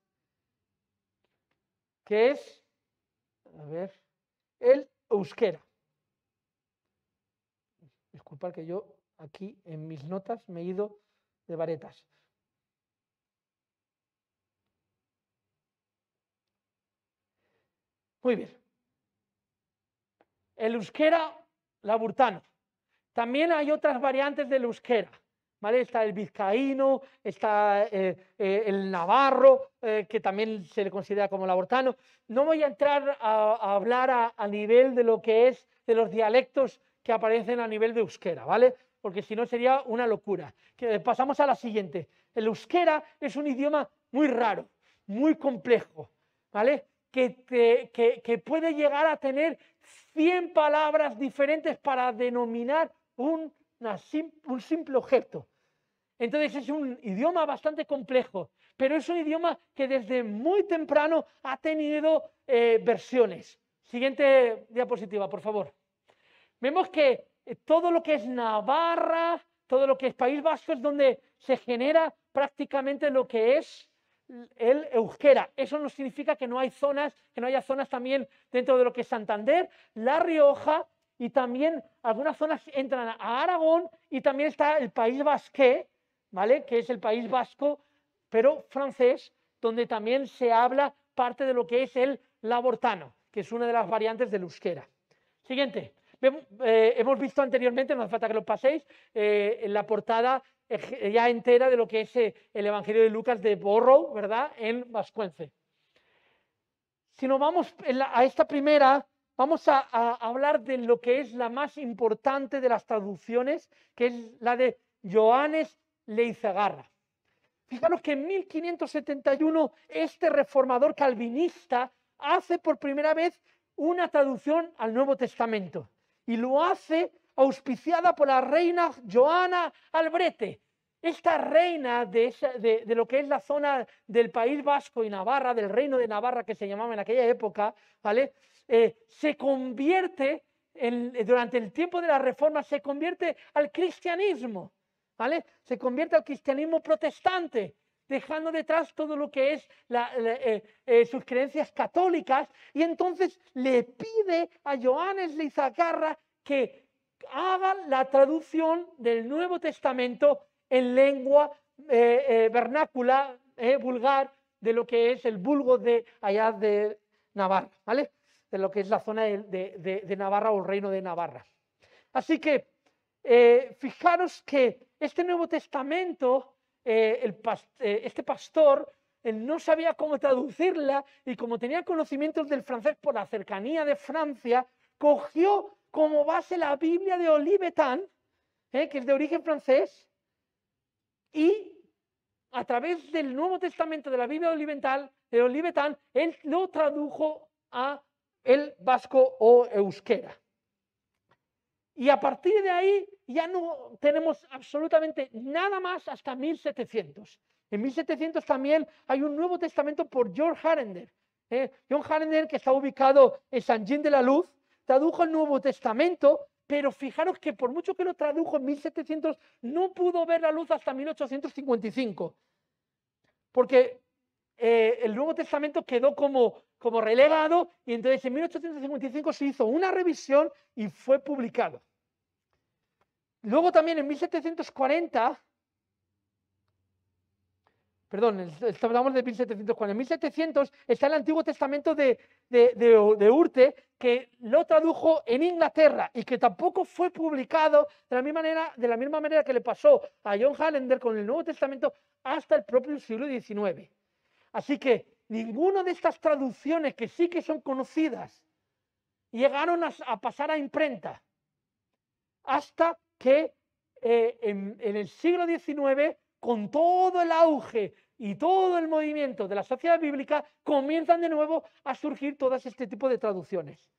que es, a ver, el euskera. Disculpad que yo aquí en mis notas me he ido de varetas. Muy bien. El euskera laburtano. También hay otras variantes del euskera. Está el vizcaíno, está eh, eh, el navarro, eh, que también se le considera como labortano. No voy a entrar a, hablar a, nivel de lo que es de los dialectos que aparecen a nivel de euskera, ¿vale? Porque si no sería una locura. Que, pasamos a la siguiente. El euskera es un idioma muy raro, muy complejo, ¿vale? Que, que, que puede llegar a tener 100 palabras diferentes para denominar un un simple objeto. Entonces es un idioma bastante complejo, pero es un idioma que desde muy temprano ha tenido eh, versiones. Siguiente diapositiva, por favor. Vemos que eh, todo lo que es Navarra, todo lo que es País Vasco es donde se genera prácticamente lo que es el euskera. Eso no significa que no hay zonas, que no haya zonas también dentro de lo que es Santander, La Rioja y también algunas zonas entran a Aragón y también está el País Vasque, ¿vale? Que es el País Vasco, pero francés, donde también se habla parte de lo que es el labortano, que es una de las variantes del euskera. Siguiente. Eh, hemos visto anteriormente, no hace falta que lo paséis, eh, en la portada ya entera de lo que es eh, el Evangelio de Lucas de Borrow, ¿verdad? En vascuence. Si nos vamos a esta primera, Vamos a, hablar de lo que es la más importante de las traducciones, que es la de Joanes Leizagarra. Fijaros que en 1571 este reformador calvinista hace por primera vez una traducción al Nuevo Testamento y lo hace auspiciada por la reina Joana Albrete. Esta reina de, de, lo que es la zona del País Vasco y Navarra, del Reino de Navarra que se llamaba en aquella época, ¿vale? Eh, se convierte, eh, durante el tiempo de la reforma, se convierte al cristianismo, ¿vale? Se convierte al cristianismo protestante dejando detrás todo lo que es eh, sus creencias católicas, y entonces le pide a Joanes Lizagarra que haga la traducción del Nuevo Testamento en lengua vernácula, vulgar, de lo que es el vulgo de allá de Navarra, ¿vale? de lo que es la zona de, Navarra o el reino de Navarra. Así que eh, fijaros que este Nuevo Testamento, eh, eh, este pastor él no sabía cómo traducirla y como tenía conocimientos del francés por la cercanía de Francia, cogió como base la Biblia de Olivetan, que es de origen francés, y a través del Nuevo Testamento de la Biblia de Olivetan, él lo tradujo a el vasco o euskera. Y a partir de ahí ya no tenemos absolutamente nada más hasta 1700. En 1700 también hay un Nuevo Testamento por George Harender. ¿eh? John Harender, que está ubicado en San Jean de la Luz, tradujo el Nuevo Testamento, pero fijaros que por mucho que lo tradujo en 1700, no pudo ver la luz hasta 1855. Porque eh, el Nuevo Testamento quedó como como relegado y entonces en 1855 se hizo una revisión y fue publicado. Luego también en 1740, perdón, hablando de 1740, en 1700 está el Antiguo Testamento de, de, Urte que lo tradujo en Inglaterra y que tampoco fue publicado de la, misma manera, de la misma manera que le pasó a John Hallender con el Nuevo Testamento hasta el propio siglo XIX. Así que ninguna de estas traducciones que sí que son conocidas llegaron a, pasar a imprenta hasta que eh, en, el siglo XIX, con todo el auge y todo el movimiento de la sociedad bíblica, comienzan de nuevo a surgir todas este tipo de traducciones.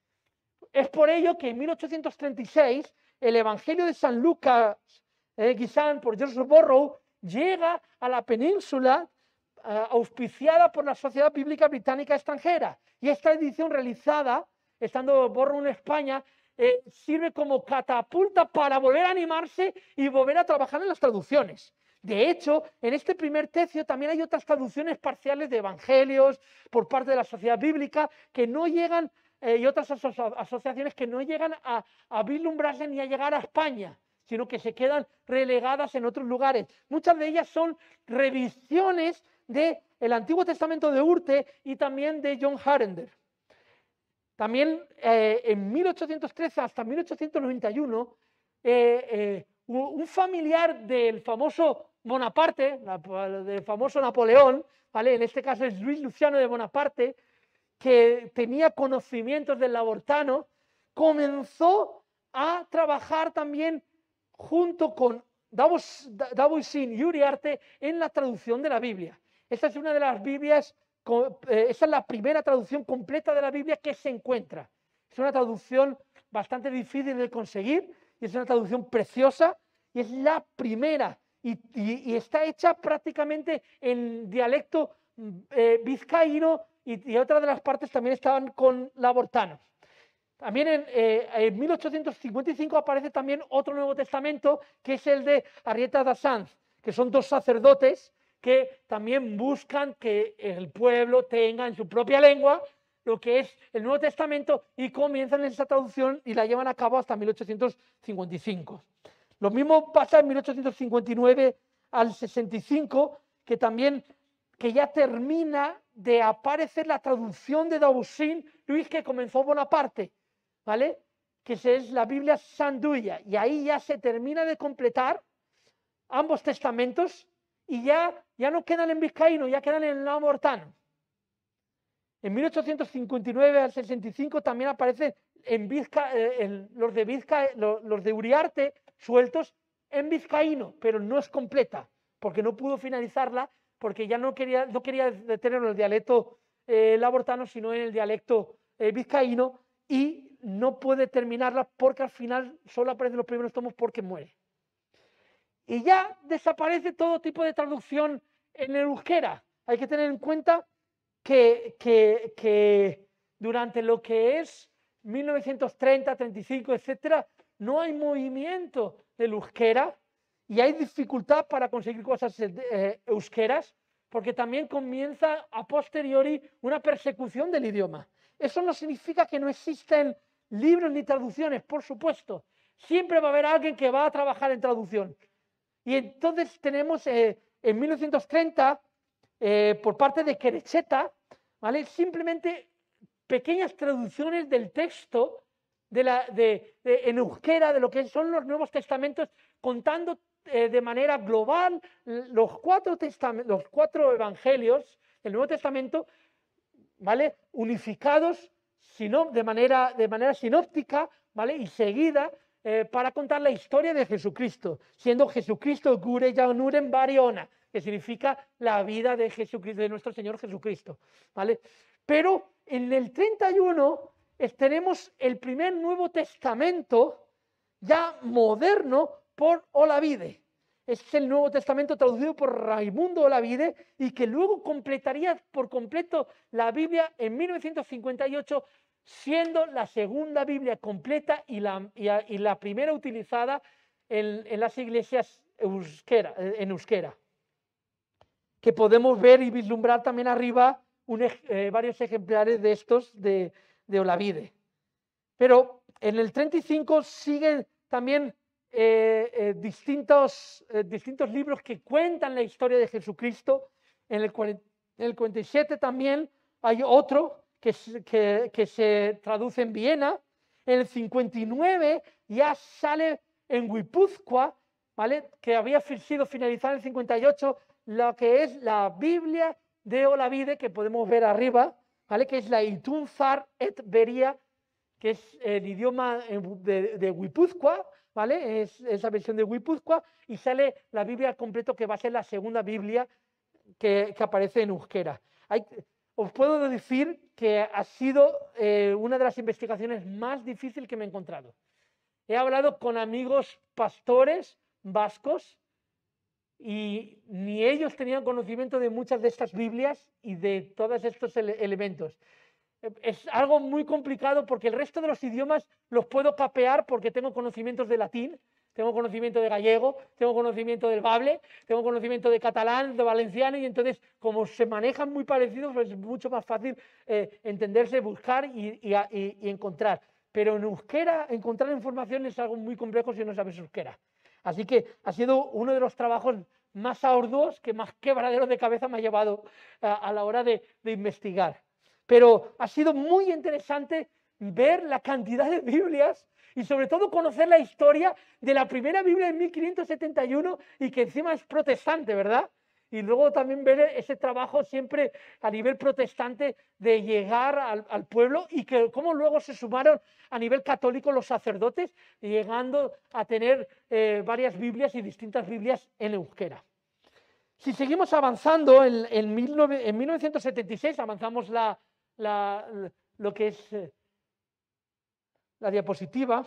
Es por ello que en 1836 el Evangelio de San Lucas, eh, por George Borrow, llega a la península eh, auspiciada por la Sociedad Bíblica Británica Extranjera. Y esta edición realizada, estando Borro en España, eh, sirve como catapulta para volver a animarse y volver a trabajar en las traducciones. De hecho, en este primer tercio también hay otras traducciones parciales de evangelios por parte de la sociedad bíblica que no llegan, eh, y otras asociaciones que no llegan a, a vislumbrarse ni a llegar a España, sino que se quedan relegadas en otros lugares. Muchas de ellas son revisiones del el Antiguo Testamento de Urte y también de John Harender. También eh, en 1813 hasta 1891, eh, eh, un familiar del famoso Bonaparte, del famoso Napoleón, ¿vale? en este caso es Luis Luciano de Bonaparte, que tenía conocimientos del labortano, comenzó a trabajar también junto con Davos y Uriarte en la traducción de la Biblia. Esta es una de las Biblias, eh, esa es la primera traducción completa de la Biblia que se encuentra. Es una traducción bastante difícil de conseguir y es una traducción preciosa y es la primera y, está hecha prácticamente en dialecto mm, eh, vizcaíno y, otras de las partes también estaban con la labortano. También en, eh, en, 1855 aparece también otro Nuevo Testamento que es el de Arrieta da Sanz, que son dos sacerdotes que también buscan que el pueblo tenga en su propia lengua lo que es el Nuevo Testamento y comienzan esa traducción y la llevan a cabo hasta 1855. Lo mismo pasa en 1859 al 65, que también que ya termina de aparecer la traducción de Dausin Luis que comenzó Bonaparte, ¿vale? Que es la Biblia Sanduya y ahí ya se termina de completar ambos testamentos y ya, ya no quedan en Vizcaíno, ya quedan en el En 1859 al 65 también aparecen en eh, los, de Vizca, los, de Uriarte sueltos en Vizcaíno, pero no es completa, porque no pudo finalizarla, porque ya no quería, no quería detenerlo en el dialecto eh, labortano, sino en el dialecto eh, vizcaíno, y no puede terminarla porque al final solo aparecen los primeros tomos porque muere. Y ya desaparece todo tipo de traducción en el euskera. Hay que tener en cuenta que, durante lo que es 1930, 35, etcétera, no hay movimiento del euskera y hay dificultad para conseguir cosas eh, eh, euskeras porque también comienza a posteriori una persecución del idioma. Eso no significa que no existen libros ni traducciones, por supuesto. Siempre va a haber alguien que va a trabajar en traducción. Y entonces tenemos eh, en 1930, eh, por parte de Querecheta, simplemente pequeñas traducciones del texto de la, de, en euskera de lo que son los Nuevos Testamentos, contando eh, de manera global los cuatro, evangelios del Nuevo Testamento, unificados sino, de, manera, de manera sinóptica ¿vale? y seguida eh, para contar la historia de Jesucristo, siendo Jesucristo Gure Bariona, que significa la vida de, Jesucristo, de nuestro Señor Jesucristo. ¿vale? Pero en el 31 tenemos el primer Nuevo Testamento ya moderno por Olavide. Es el Nuevo Testamento traducido por Raimundo Olavide y que luego completaría por completo la Biblia en 1958 siendo la segunda Biblia completa y la, primera utilizada en, las iglesias eh, en euskera. Que podemos ver y vislumbrar también arriba eh, varios ejemplares de estos de, de, Olavide. Pero en el 35 siguen también eh, distintos, distintos libros que cuentan la historia de Jesucristo. En el, en el 47 también hay otro que, se traduce en Viena, en el 59 ya sale en Guipúzcoa, ¿vale? que había sido finalizada en el 58, lo que es la Biblia de Olavide, que podemos ver arriba, ¿vale? que es la Itunzar et Beria, que es el idioma de, Guipúzcoa, ¿vale? es esa versión de Guipúzcoa, y sale la Biblia al completo, que va a ser la segunda Biblia que, aparece en euskera. Hay, os puedo decir que ha sido eh, una de las investigaciones más difíciles que me he encontrado. He hablado con amigos pastores vascos y ni ellos tenían conocimiento de muchas de estas Biblias y de todos estos elementos. Es algo muy complicado porque el resto de los idiomas los puedo capear porque tengo conocimientos de latín, tengo conocimiento de gallego, tengo conocimiento del bable, tengo conocimiento de catalán, de valenciano, y entonces como se manejan muy parecidos, es mucho más fácil eh, entenderse, buscar y, encontrar. Pero en euskera, encontrar información es algo muy complejo si no sabes euskera. Así que ha sido uno de los trabajos más arduos, que más quebraderos de cabeza me ha llevado eh, a, la hora de, de investigar. Pero ha sido muy interesante ver la cantidad de Biblias y sobre todo conocer la historia de la primera Biblia en 1571 y que encima es protestante, ¿verdad? Y luego también ver ese trabajo siempre a nivel protestante de llegar al, pueblo y que cómo luego se sumaron a nivel católico los sacerdotes, llegando a tener eh, varias Biblias y distintas Biblias en euskera. Si seguimos avanzando, en, 1976 avanzamos la, lo que es... Eh, la diapositiva.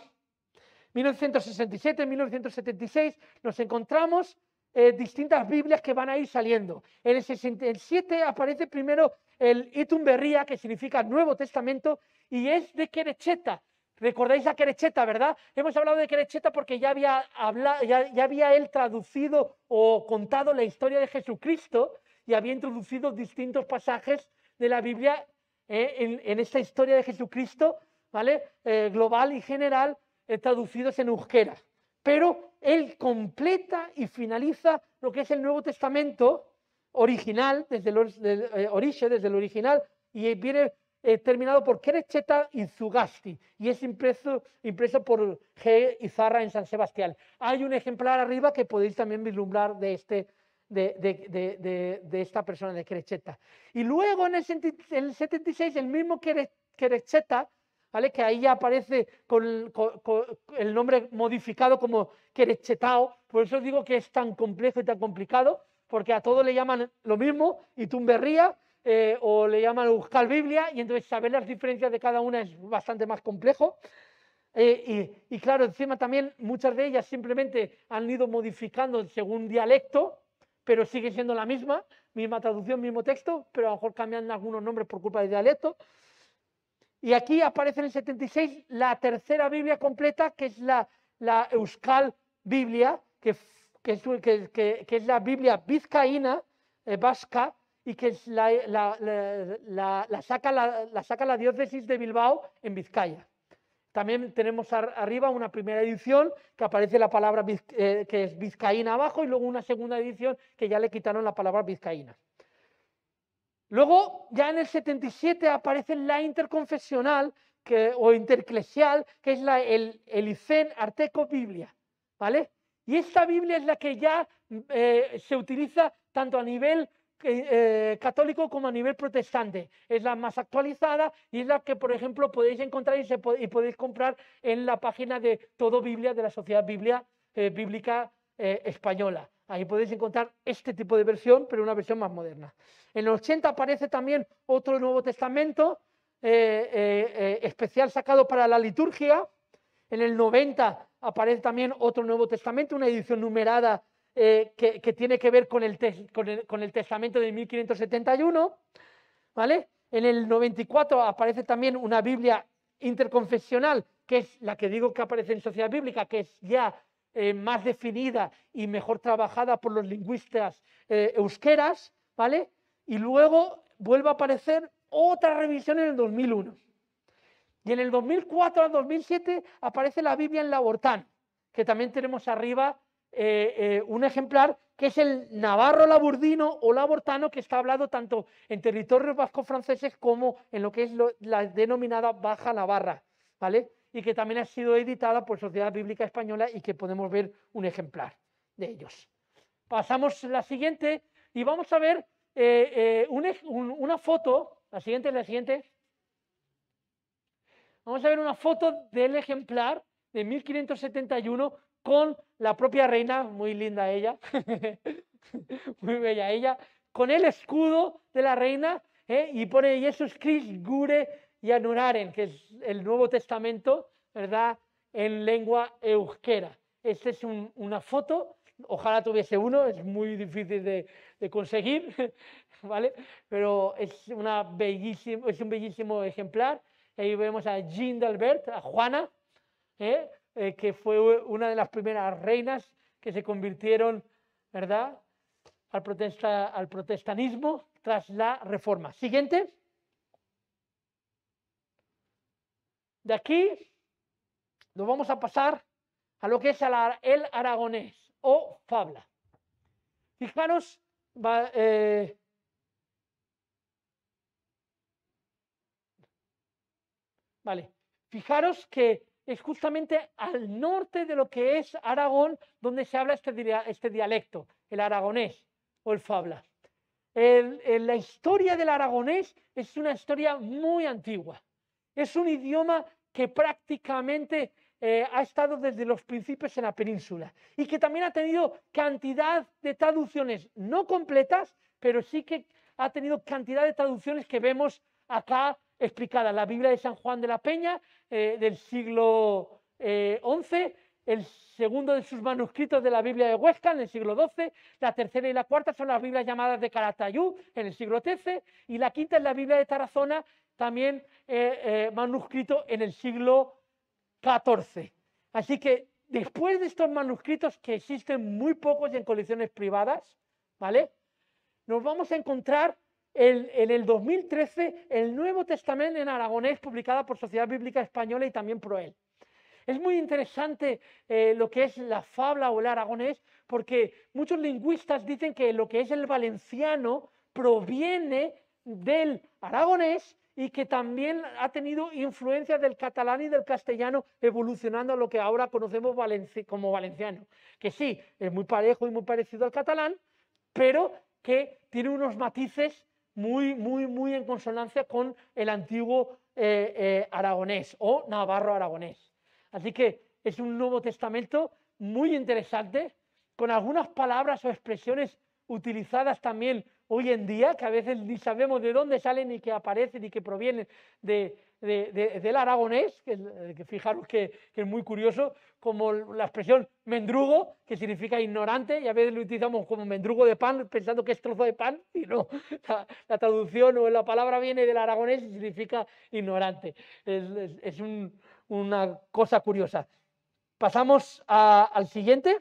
1967, 1976, nos encontramos eh, distintas Biblias que van a ir saliendo. En el 67 aparece primero el Itumberría, que significa Nuevo Testamento, y es de Querecheta. Recordáis a Querecheta, ¿verdad? Hemos hablado de Querecheta porque ya había, había él traducido o contado la historia de Jesucristo y había introducido distintos pasajes de la Biblia eh, en esta historia de Jesucristo eh, global y general eh, traducidos en euskera. Pero él completa y finaliza lo que es el Nuevo Testamento original, desde el, eh, desde el original, y viene terminado por Kerecheta y Zugasti, y es impreso, impreso por G. Izarra en San Sebastián. Hay un ejemplar arriba que podéis también vislumbrar de este de, de, de, esta persona de Querecheta. Y luego en el, 76, el mismo Querecheta ¿vale? que ahí ya aparece con, el nombre modificado como Querechetao. Por eso digo que es tan complejo y tan complicado, porque a todos le llaman lo mismo, y tumberría, eh, o le llaman Buscar Biblia, y entonces saber las diferencias de cada una es bastante más complejo. Eh, y, y, claro, encima también muchas de ellas simplemente han ido modificando según dialecto, pero sigue siendo la misma, misma traducción, mismo texto, pero a lo mejor cambian algunos nombres por culpa del dialecto. Y aquí aparece en el 76 la tercera Biblia completa, que es la, Euskal Biblia, que, es, la Biblia vizcaína, eh, vasca, y que es la, saca la, saca la diócesis de Bilbao en Vizcaya. También tenemos arriba una primera edición que aparece la palabra eh, que es vizcaína abajo y luego una segunda edición que ya le quitaron la palabra vizcaína. Luego, ya en el 77 aparece la interconfesional o interclesial, que es la, el, Arteco Biblia, ¿vale? Y esta Biblia es la que ya eh, se utiliza tanto a nivel eh, eh, católico como a nivel protestante. Es la más actualizada y es la que, por ejemplo, podéis encontrar y, podéis comprar en la página de Todo Biblia de la Sociedad Bíblica Española. Ahí podéis encontrar este tipo de versión, pero una versión más moderna. En el 80 aparece también otro Nuevo Testamento eh, eh, eh, especial sacado para la liturgia. En el 90 aparece también otro Nuevo Testamento, una edición numerada que, tiene que ver con el, Testamento de 1571. ¿vale? En el 94 aparece también una Biblia interconfesional, que es la que digo que aparece en Sociedad Bíblica, que es ya eh, más definida y mejor trabajada por los lingüistas eh, euskeras, ¿vale? Y luego vuelve a aparecer otra revisión en el 2001. Y en el 2004 al 2007 aparece la Biblia en Labortán, que también tenemos arriba eh, eh, un ejemplar que es el navarro laburdino o labortano que está hablado tanto en territorios vasco-franceses como en lo que es la denominada Baja Navarra, ¿vale? y que también ha sido editada por Sociedad Bíblica Española y que podemos ver un ejemplar de ellos. Pasamos a la siguiente y vamos a ver eh, eh, una foto, la siguiente, la siguiente. Vamos a ver una foto del ejemplar de 1571 con la propia reina, muy linda ella, muy bella ella, con el escudo de la reina eh, y pone Jesús Chris Gure y Anuraren, que es el Nuevo Testamento, ¿verdad? En lengua euskera. Esta es una foto, ojalá tuviese uno, es muy difícil de, conseguir, ¿vale? Pero es, una bellísimo, es un bellísimo ejemplar. Ahí vemos a Jean d'Albert, a Juana, ¿eh? Eh, que fue una de las primeras reinas que se convirtieron, ¿verdad? Al, protesta, al protestanismo tras la reforma. Siguiente. De aquí nos vamos a pasar a lo que es el aragonés o fabla. Fijaros, eh, vale, fijaros que es justamente al norte de lo que es Aragón donde se habla este, este dialecto, el aragonés o el fabla. la historia del aragonés es una historia muy antigua. Es un idioma que prácticamente eh, ha estado desde los principios en la península y que también ha tenido cantidad de traducciones no completas, pero sí que ha tenido cantidad de traducciones que vemos acá explicadas. La Biblia de San Juan de la Peña eh, del siglo XI, eh, el segundo de sus manuscritos de la Biblia de Huesca en el siglo XII, la tercera y la cuarta son las Biblias llamadas de Caratayú en el siglo XIII y la quinta es la Biblia de Tarazona también eh, eh, manuscrito en el siglo XIV. Así que después de estos manuscritos que existen muy pocos y en colecciones privadas, ¿vale? Nos vamos a encontrar en el 2013 el Nuevo Testamento en aragonés publicado por Sociedad Bíblica Española y también Proel. Es muy interesante eh, lo que es la fabla o el aragonés porque muchos lingüistas dicen que lo que es el valenciano proviene del aragonés y que también ha tenido influencia del catalán y del castellano evolucionando a lo que ahora conocemos como valenciano, que sí, es muy parejo y muy parecido al catalán, pero que tiene unos matices muy, muy, muy en consonancia con el antiguo eh, eh, aragonés o navarro-aragonés. Así que es un Nuevo Testamento muy interesante, con algunas palabras o expresiones utilizadas también hoy en día, que a veces ni sabemos de dónde salen, ni que aparecen, ni que provienen del aragonés, que, eh, fijaros que, es muy curioso, como la expresión mendrugo, que significa ignorante, y a veces lo utilizamos como mendrugo de pan, pensando que es trozo de pan, y no, la, traducción o la palabra viene del aragonés y significa ignorante. Es, una cosa curiosa. Pasamos al siguiente.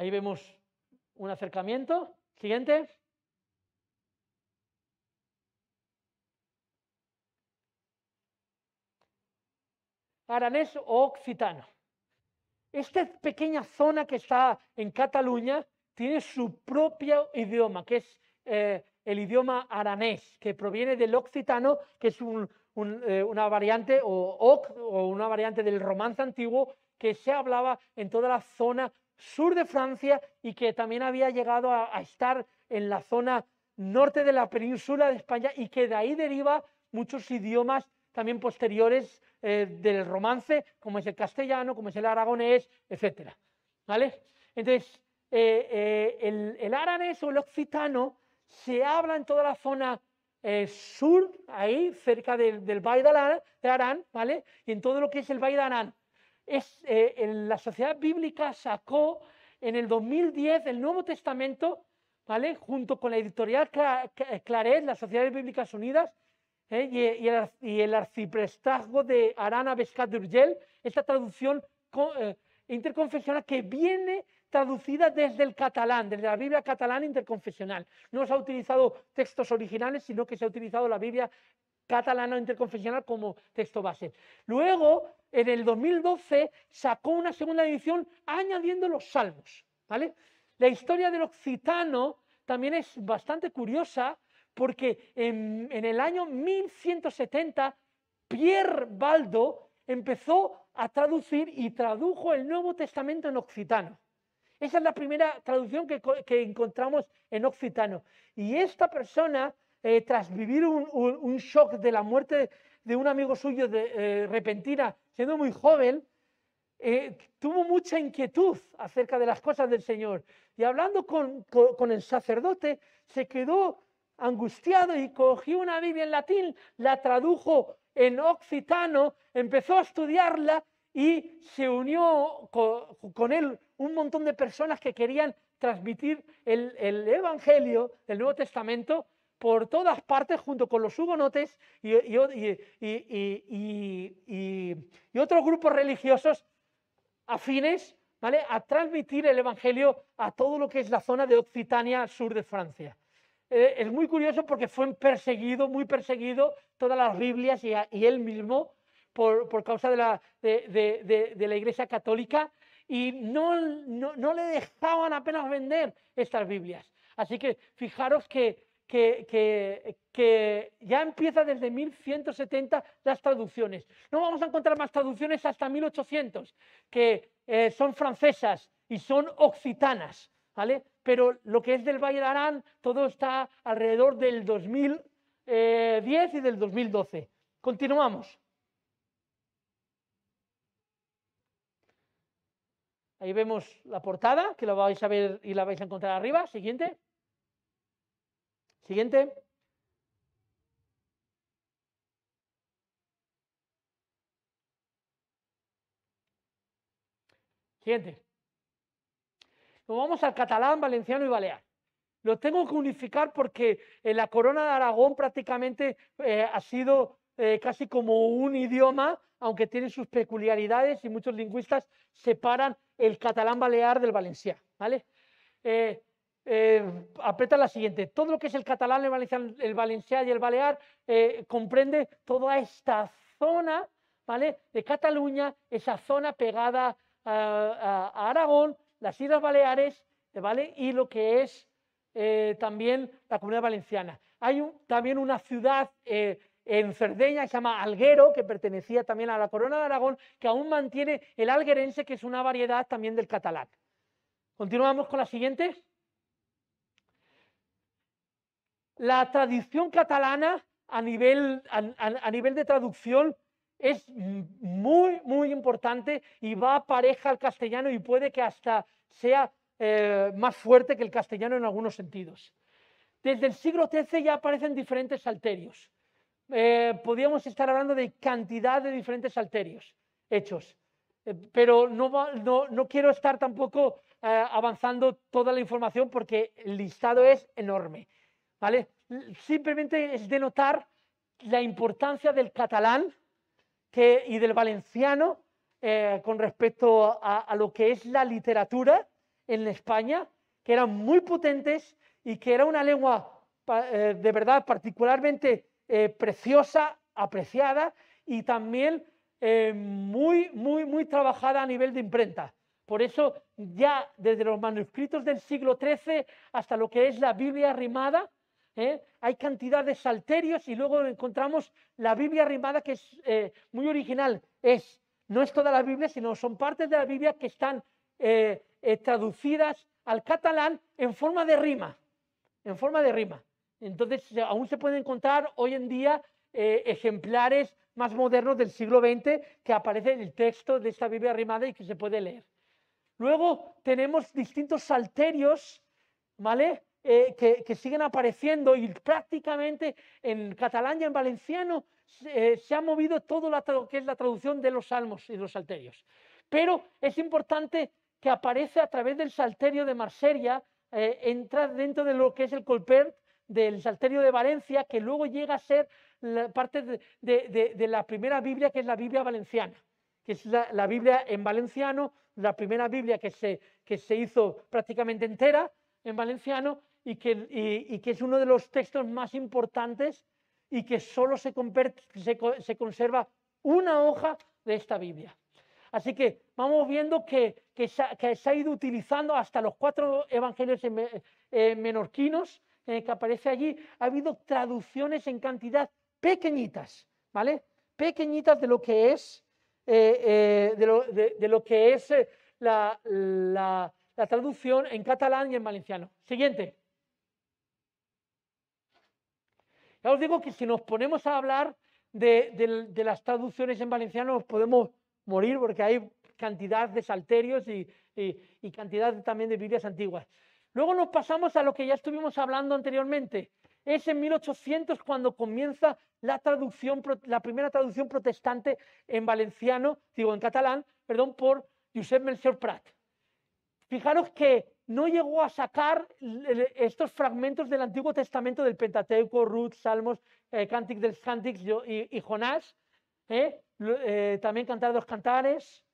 Ahí vemos un acercamiento. Siguiente. Aranés o occitano. Esta pequeña zona que está en Cataluña tiene su propio idioma, que es eh, el idioma aranés, que proviene del occitano, que es eh, una variante o, o una variante del romance antiguo que se hablaba en toda la zona sur de Francia y que también había llegado a, estar en la zona norte de la península de España y que de ahí deriva muchos idiomas también posteriores eh, del romance, como es el castellano, como es el aragonés, etc. ¿Vale? Entonces, eh, eh, el, el, aranés o el occitano se habla en toda la zona sur, ahí cerca del, Valle de Arán, ¿vale? Y en todo lo que es el Valle de Arán. Eh, la sociedad bíblica sacó en el 2010 el Nuevo Testamento, ¿vale? Junto con la editorial eh, Claret, las Sociedades Bíblicas Unidas, ¿eh? y, el, y, de Arana Bescat de esta traducción interconfesional que viene traducida desde el catalán, desde la Biblia catalana interconfesional. No se ha utilizado textos originales, sino que se ha utilizado la Biblia catalano interconfesional como texto base. Luego, en el 2012, sacó una segunda edición añadiendo los salmos. ¿vale? La historia del occitano también es bastante curiosa porque en, el año 1170 Pierre Baldo empezó a traducir y tradujo el Nuevo Testamento en occitano. Esa es la primera traducción que, que encontramos en occitano. Y esta persona eh, tras vivir un, shock de la muerte de un amigo suyo de, eh, repentina, siendo muy joven, eh, tuvo mucha inquietud acerca de las cosas del Señor. Y hablando con, el sacerdote, se quedó angustiado y cogió una Biblia en latín, la tradujo en occitano, empezó a estudiarla y se unió con, él un montón de personas que querían transmitir el, el Evangelio del Nuevo Testamento por todas partes junto con los hugonotes y, y, y, y otros grupos religiosos afines ¿vale? a transmitir el Evangelio a todo lo que es la zona de Occitania al sur de Francia. Eh, es muy curioso porque fue perseguido, muy perseguido, todas las Biblias y, él mismo por, por causa de la, de, de, de la, Iglesia Católica y no, no, no le dejaban apenas vender estas Biblias. Así que fijaros que que, ya empieza desde 1170 las traducciones. No vamos a encontrar más traducciones hasta 1800, que eh, son francesas y son occitanas, ¿vale? Pero lo que es del Valle de Arán, todo está alrededor del 2010 y del 2012. Continuamos. Ahí vemos la portada, que la vais a ver y la vais a encontrar arriba. Siguiente. Siguiente. Siguiente. Nos vamos al catalán, valenciano y balear. Lo tengo que unificar porque en la corona de Aragón prácticamente eh, ha sido eh, casi como un idioma, aunque tiene sus peculiaridades y muchos lingüistas separan el catalán balear del valenciano. ¿vale? Eh, eh, la siguiente. Todo lo que es el catalán, el valenciano, y el balear eh, comprende toda esta zona ¿vale? de Cataluña, esa zona pegada a, Aragón, las Islas Baleares ¿vale? y lo que es eh, también la comunidad valenciana. Hay también una ciudad eh, en Cerdeña, se llama Alguero, que pertenecía también a la Corona de Aragón, que aún mantiene el alguerense, que es una variedad también del catalán. Continuamos con la siguiente. la tradición catalana a nivel, de traducción es muy, muy importante y va pareja al castellano y puede que hasta sea eh, más fuerte que el castellano en algunos sentidos. Desde el siglo XIII ya aparecen diferentes salterios. Eh, podríamos estar hablando de cantidad de diferentes salterios hechos, eh, pero no, quiero estar tampoco avanzando toda la información porque el listado es enorme. Simplemente es denotar la importancia del catalán y del valenciano eh, con respecto a, lo que es la literatura en España, que eran muy potentes y que era una lengua eh, de verdad particularmente eh, preciosa, apreciada y también muy, muy, muy trabajada a nivel de imprenta. Por eso ya desde los manuscritos del siglo XIII hasta lo que es la Biblia rimada, ¿eh? hay cantidad de salterios y luego encontramos la Biblia rimada que es eh, muy original. Es, no es toda la Biblia, sino son partes de la Biblia que están eh, traducidas al catalán en forma de rima, en forma de rima. Entonces aún se pueden encontrar hoy en día ejemplares más modernos del siglo XX que aparece en el texto de esta Biblia rimada y que se puede leer. Luego tenemos distintos salterios, ¿vale? Eh, que, siguen apareciendo y prácticamente en catalán y en valenciano se eh, ha movido todo lo que es la traducción de los salmos y los salterios. Pero es importante que aparece a través del salterio de Marsella, eh, entra dentro de lo que es el colpert del salterio de Valencia, que luego llega a ser parte de, de, la primera Biblia, que es la Biblia valenciana que es la, la, Biblia en valenciano, la primera Biblia que se, que se hizo prácticamente entera en valenciano, y que, y, que es uno de los textos más importantes y que solo se, se, conserva una hoja de esta Biblia. Así que vamos viendo que, se, ha ido utilizando hasta los cuatro evangelios eh, menorquinos eh, que aparece allí. Ha habido traducciones en cantidad pequeñitas, ¿vale? Pequeñitas de lo que es, eh, de, lo, que es la, la traducción en catalán y en valenciano. Siguiente. Ya os digo que si nos ponemos a hablar de, las traducciones en valenciano nos podemos morir porque hay cantidad de salterios y, cantidad también de Biblias antiguas. Luego nos pasamos a lo que ya estuvimos hablando anteriormente. Es en 1800 cuando comienza la, traducción, la primera traducción protestante en valenciano, digo en catalán, perdón, por Josep Melchior Prat. Fijaros que no llegó a sacar estos fragmentos del Antiguo Testamento del Pentateuco, Ruth, Salmos, eh, del Cántics y, Jonás, ¿eh? Eh, también Cantar dos Cantares.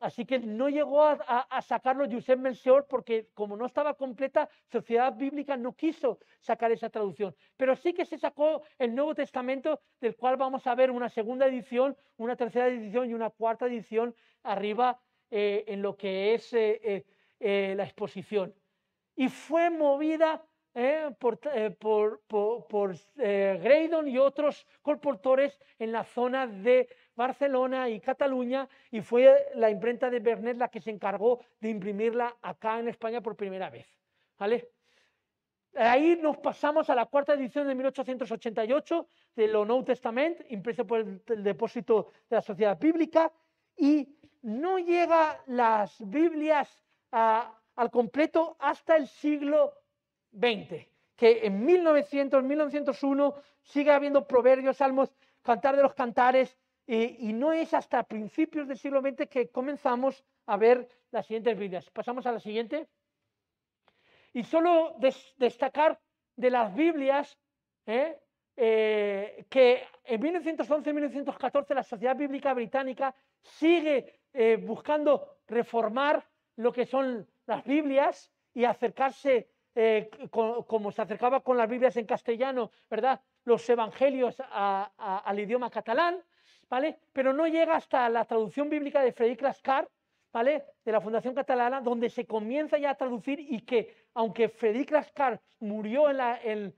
Así que no llegó a, sacarlo Josep Melchior porque como no estaba completa, Sociedad Bíblica no quiso sacar esa traducción. Pero sí que se sacó el Nuevo Testamento, del cual vamos a ver una segunda edición, una tercera edición y una cuarta edición arriba eh, en lo que es eh, eh, la exposición. Y fue movida por, por, por, Graydon y otros colportores en la zona de Barcelona y Cataluña, y fue la imprenta de Bernet la que se encargó de imprimirla acá en España por primera vez. ¿Vale? Ahí nos pasamos a la cuarta edición de 1888 de lo nuevo Testament, impresa por el, depósito de la Sociedad Bíblica, y no llega las Biblias ah, al completo hasta el siglo XX, que en 1900, 1901 sigue habiendo proverbios, salmos, cantar de los cantares, y, no es hasta principios del siglo XX que comenzamos a ver las siguientes Biblias. Pasamos a la siguiente. Y solo destacar de las Biblias ¿eh? Eh, que en 1911-1914 la Sociedad Bíblica Británica sigue eh, buscando reformar lo que son las Biblias y acercarse eh, como se acercaba con las Biblias en castellano, ¿verdad? Los evangelios al idioma catalán, ¿vale? Pero no llega hasta la traducción bíblica de Frederic Lascar, ¿vale? De la Fundación Catalana, donde se comienza ya a traducir y que, aunque Frederic Lascar murió en la, en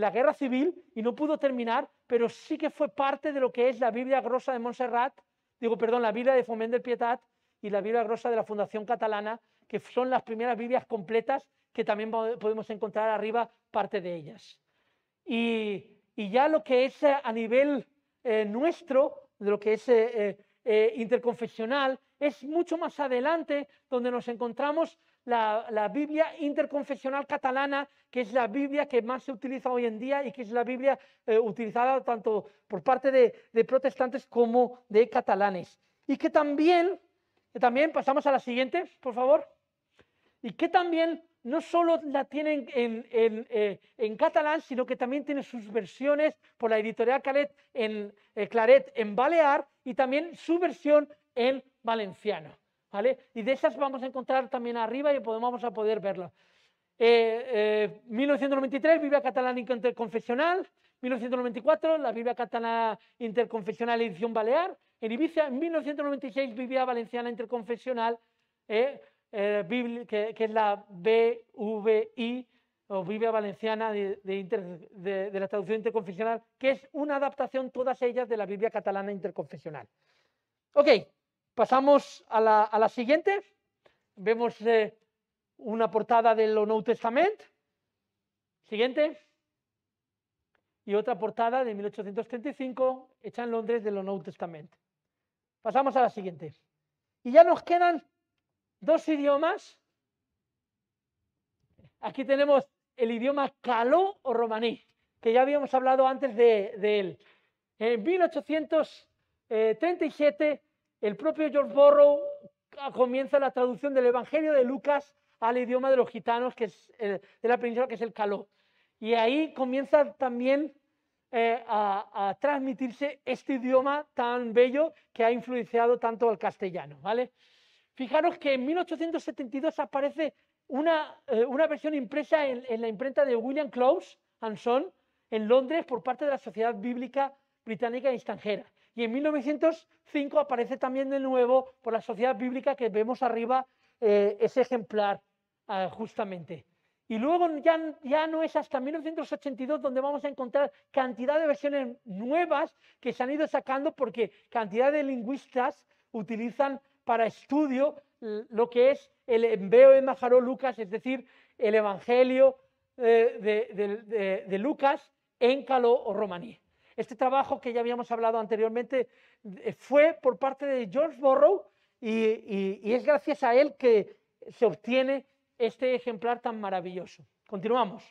la guerra civil y no pudo terminar, pero sí que fue parte de lo que es la Biblia Grosa de Montserrat, digo, perdón, la Biblia de Foment del Pietat y la Biblia Rosa de la Fundación Catalana, que son las primeras Biblias completas que también podemos encontrar arriba parte de ellas. Y, ya lo que es eh, a nivel eh, nuestro, de lo que es eh, interconfesional, es mucho más adelante donde nos encontramos la, Biblia interconfesional catalana, que es la Biblia que más se utiliza hoy en día y que es la Biblia eh, utilizada tanto por parte de, protestantes como de catalanes. Y que también, también, pasamos a la siguiente, por favor, y que también no solo la tienen en, eh, catalán, sino que también tiene sus versiones por la editorial Claret en, eh, Claret en Balear y también su versión en valenciano. ¿vale? Y de esas vamos a encontrar también arriba y podemos, vamos a poder verlas. 1993, eh, eh, Biblia Catalana Interconfesional. 1994, la Biblia Catalana Interconfesional Edición Balear. En Ibiza, en 1996, Biblia Valenciana Interconfesional, eh, que, es la BVI, o Biblia Valenciana de, la traducción interconfesional, que es una adaptación, todas ellas, de la Biblia Catalana Interconfesional. Ok, Pasamos a la, siguiente. Vemos eh, una portada del Nuevo Testament. Siguiente. Y otra portada de 1835, hecha en Londres, del Nuevo Testament. Pasamos a la siguiente. Y ya nos quedan dos idiomas. Aquí tenemos el idioma caló o romaní, que ya habíamos hablado antes de él. En 1837 el propio George Borrow ah, comienza la traducción del Evangelio de Lucas al idioma de los gitanos, que es de la península, que es el caló. Y ahí comienza también eh, a, transmitirse este idioma tan bello que ha influenciado tanto al castellano. ¿vale? Fijaros que en 1872 aparece una, eh, una versión impresa en, la imprenta de William Close Hanson en Londres por parte de la Sociedad Bíblica Británica y Extranjera. Y en 1905 aparece también de nuevo por la Sociedad Bíblica que vemos arriba eh, ese ejemplar ah, justamente. Y luego ya, ya no es hasta 1982 donde vamos a encontrar cantidad de versiones nuevas que se han ido sacando porque cantidad de lingüistas utilizan para estudio lo que es el Enveo de Majaró Lucas, es decir, el Evangelio eh, de, Lucas en Caló o romaní. Este trabajo que ya habíamos hablado anteriormente eh, fue por parte de George Borrow y, y es gracias a él que se obtiene este ejemplar tan maravilloso. Continuamos.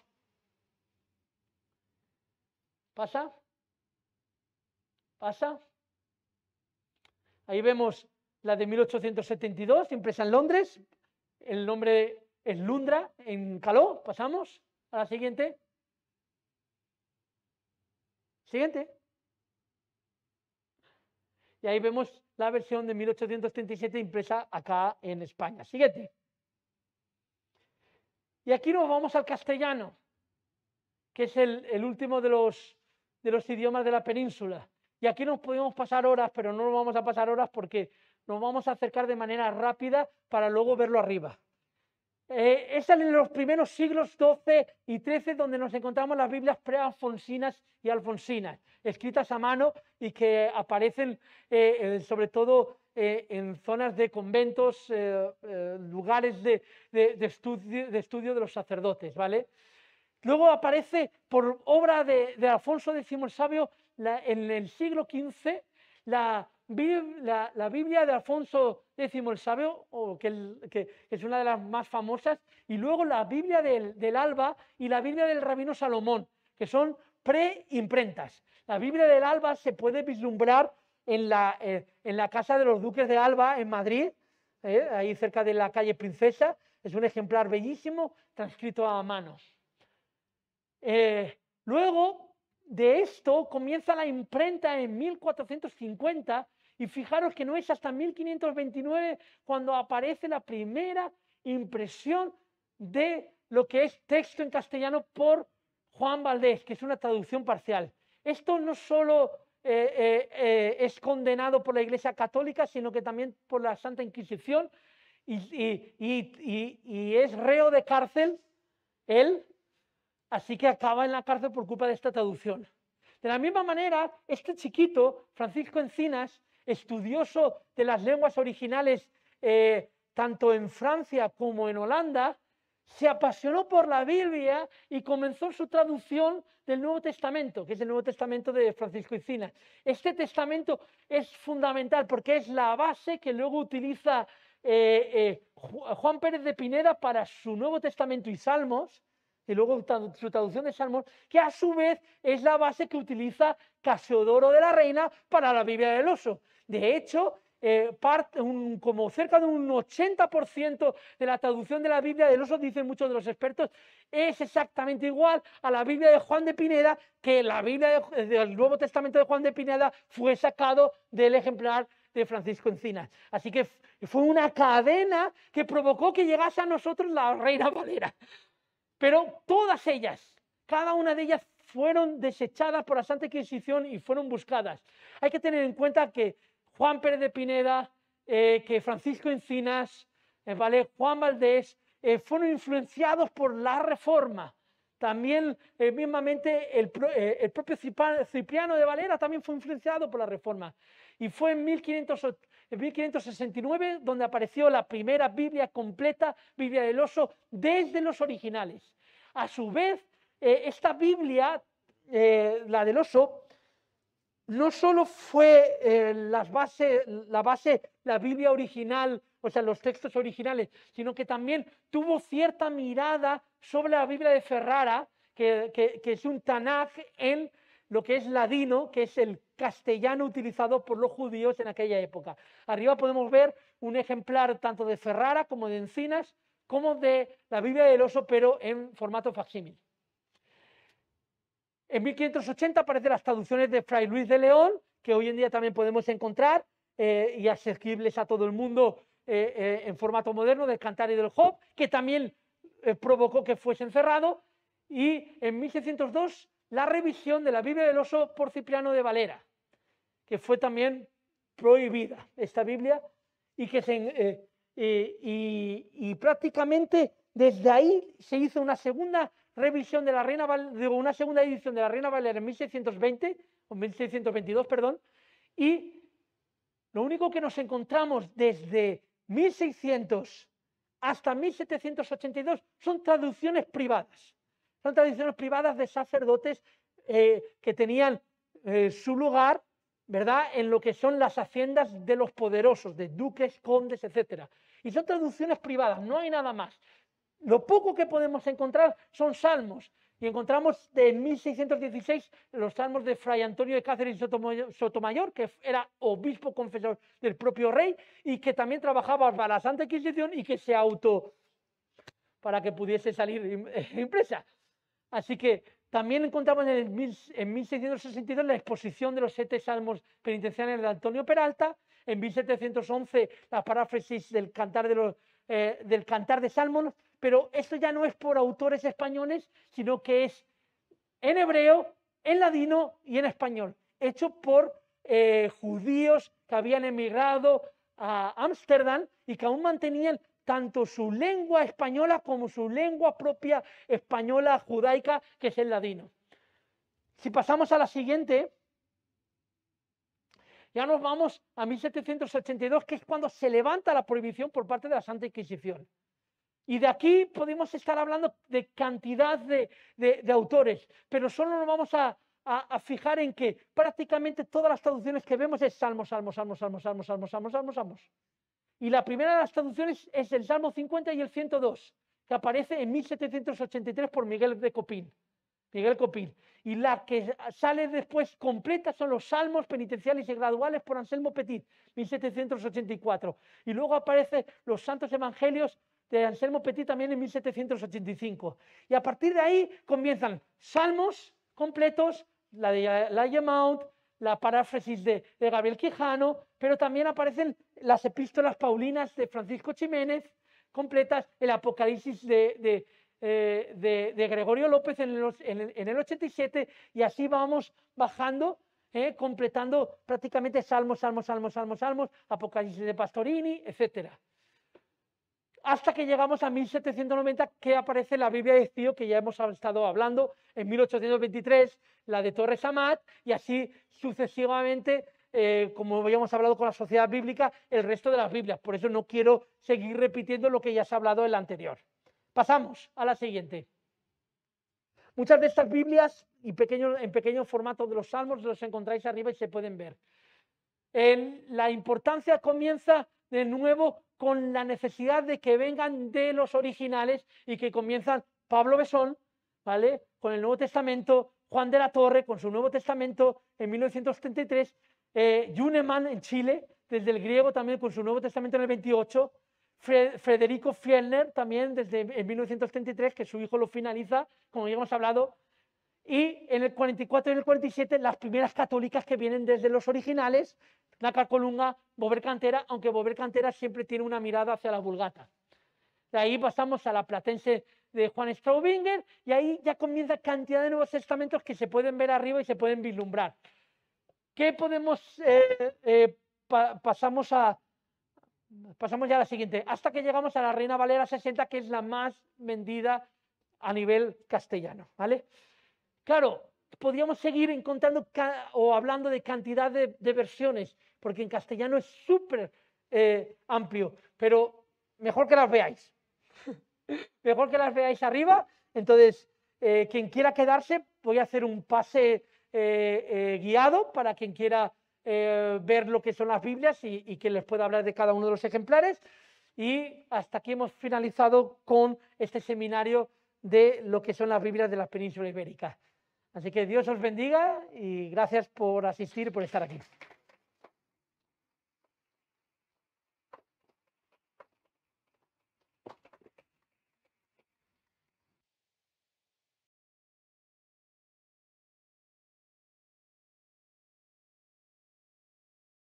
¿Pasa? ¿Pasa? Ahí vemos la de 1872, impresa en Londres. El nombre es Lundra, en Caló. Pasamos a la siguiente. Siguiente. Y ahí vemos la versión de 1837 impresa acá en España. Siguiente. Y aquí nos vamos al castellano, que es el, último de los, de los idiomas de la península. Y aquí nos podemos pasar horas, pero no nos vamos a pasar horas porque nos vamos a acercar de manera rápida para luego verlo arriba. Eh, es en los primeros siglos XII y XIII donde nos encontramos las Biblias prealfonsinas y alfonsinas, escritas a mano y que aparecen eh, sobre todo eh, en zonas de conventos, lugares de, estudio, de, estudio, de los sacerdotes, ¿vale? Luego aparece por obra de, Alfonso X el Sabio en el siglo XV la, Biblia de Alfonso X el Sabio, o que, es una de las más famosas, y luego la Biblia del, Alba y la Biblia del Rabino Salomón, que son pre-imprentas. La Biblia del Alba se puede vislumbrar en la, eh, en la casa de los duques de Alba, en Madrid, eh, ahí cerca de la calle Princesa. Es un ejemplar bellísimo, transcrito a mano. Eh, luego, de esto comienza la imprenta en 1450 y fijaros que no es hasta 1529 cuando aparece la primera impresión de lo que es texto en castellano por Juan Valdés, que es una traducción parcial. Esto no solo eh, eh, eh, es condenado por la Iglesia Católica, sino que también por la Santa Inquisición y es reo de cárcel él Así que acaba en la cárcel por culpa de esta traducción. De la misma manera, este chiquito, Francisco Encinas, estudioso de las lenguas originales eh, tanto en Francia como en Holanda, se apasionó por la Biblia y comenzó su traducción del Nuevo Testamento, que es el Nuevo Testamento de Francisco Encinas. Este testamento es fundamental porque es la base que luego utiliza eh, eh, Juan Pérez de Pineda para su Nuevo Testamento y Salmos, y luego su traducción de Salmón, que a su vez es la base que utiliza Casiodoro de la Reina para la Biblia del Oso. De hecho, eh, como cerca de un 80% de la traducción de la Biblia del Oso, dicen muchos de los expertos, es exactamente igual a la Biblia de Juan de Pineda, que la Biblia del Nuevo Testamento de Juan de Pineda fue sacado del ejemplar de Francisco Encinas. Así que fue una cadena que provocó que llegase a nosotros la Reina Valera. Pero todas ellas, cada una de ellas fueron desechadas por la Santa Inquisición y fueron buscadas. Hay que tener en cuenta que Juan Pérez de Pineda, eh, que Francisco Encinas, eh, ¿vale? Juan Valdés, eh, fueron influenciados por la Reforma. También, mismamente, el, el, propio Cipriano de Valera también fue influenciado por la Reforma. Y fue en 1508, en 1569, donde apareció la primera Biblia completa, Biblia del oso, desde los originales. A su vez, eh, esta Biblia, eh, la del oso, no solo fue eh, la base, la Biblia original, o sea, los textos originales, sino que también tuvo cierta mirada sobre la Biblia de Ferrara, que, que es un Tanakh en lo que es ladino, que es el castellano utilizado por los judíos en aquella época. Arriba podemos ver un ejemplar tanto de Ferrara como de Encinas, como de la Biblia del Oso, pero en formato facsímil. En 1580 aparecen las traducciones de Fray Luis de León, que hoy en día también podemos encontrar eh, y asequibles a todo el mundo eh, eh, en formato moderno del Cantar y del Job, que también provocó que fuese encerrado. Y en 1602 la revisión de la Biblia del Oso por Cipriano de Valera, que fue también prohibida esta Biblia y que eh, eh, y, prácticamente desde ahí se hizo una segunda revisión de la Reina una segunda edición de la Reina Valera en 1620 o 1622, perdón, y lo único que nos encontramos desde 1600 hasta 1782 son traducciones privadas. Son tradiciones privadas de sacerdotes eh, que tenían eh, su lugar, ¿verdad?, en lo que son las haciendas de los poderosos, de duques, condes, etc. Y son traducciones privadas, no hay nada más. Lo poco que podemos encontrar son salmos. Y encontramos de 1616 los salmos de Fray Antonio de Cáceres Sotomayor, que era obispo confesor del propio rey y que también trabajaba para la Santa Inquisición y que se auto para que pudiese salir impresa. Así que también encontramos en, 1662 la exposición de los siete salmos penitenciales de Antonio Peralta, en 1711 la paráfrasis eh, del cantar de, Salmos, pero esto ya no es por autores españoles, sino que es en hebreo, en ladino y en español, hecho por eh, judíos que habían emigrado a Ámsterdam y que aún mantenían tanto su lengua española como su lengua propia española judaica, que es el ladino. Si pasamos a la siguiente, ya nos vamos a 1782, que es cuando se levanta la prohibición por parte de la Santa Inquisición. Y de aquí podemos estar hablando de cantidad de, autores, pero solo nos vamos a, fijar en que prácticamente todas las traducciones que vemos es salmos, salmos, salmos, salmos, salmos, salmos, salmos, salmos, salmos. Y la primera de las traducciones es el Salmo 50 y el 102, que aparece en 1783 por Miguel de Copín. Miguel Copín. Y la que sale después completa son los Salmos penitenciales y graduales por Anselmo Petit, 1784. Y luego aparecen los Santos Evangelios de Anselmo Petit también en 1785. Y a partir de ahí comienzan Salmos completos, la de la la paráfrasis de Gabriel Quijano, pero también aparecen las epístolas paulinas de Francisco Jiménez completas, el Apocalipsis de, eh, Gregorio López en el, 87, y así vamos bajando, eh, completando prácticamente salmos, salmos, salmos, salmos, salmos, Apocalipsis de Pastorini, etc. Hasta que llegamos a 1790, que aparece la Biblia de Estío, que ya hemos estado hablando, en 1823, la de Torres Amat, y así sucesivamente eh, como habíamos hablado con la sociedad bíblica, el resto de las Biblias. Por eso no quiero seguir repitiendo lo que ya se ha hablado en la anterior. Pasamos a la siguiente. Muchas de estas Biblias y pequeño, en pequeño formato de los Salmos los encontráis arriba y se pueden ver. En la importancia comienza de nuevo con la necesidad de que vengan de los originales y que comienzan Pablo Besón, ¿vale? Con el Nuevo Testamento, Juan de la Torre con su Nuevo Testamento en 1933 eh, en Chile, desde el griego también con su Nuevo Testamento en el 28. Federico Fielner también desde el 1933, que su hijo lo finaliza, como ya hemos hablado. Y en el 44 y en el 47, las primeras católicas que vienen desde los originales, Nácar Colunga, Bober Cantera, aunque Bober Cantera siempre tiene una mirada hacia la vulgata. De ahí pasamos a la platense de Juan Straubinger y ahí ya comienza cantidad de nuevos testamentos que se pueden ver arriba y se pueden vislumbrar. ¿Qué podemos, eh, eh, pasamos a, pasamos ya a la siguiente, hasta que llegamos a la Reina Valera 60, que es la más vendida a nivel castellano, ¿vale? Claro, podríamos seguir encontrando o hablando de cantidad de, versiones, porque en castellano es súper eh, amplio, pero mejor que las veáis. mejor que las veáis arriba. Entonces, quien quiera quedarse, voy a hacer un pase eh, eh, guiado para quien quiera eh, ver lo que son las Biblias y, y que les pueda hablar de cada uno de los ejemplares. Y hasta aquí hemos finalizado con este seminario de lo que son las Biblias de la península ibérica. Así que Dios os bendiga y gracias por asistir y por estar aquí.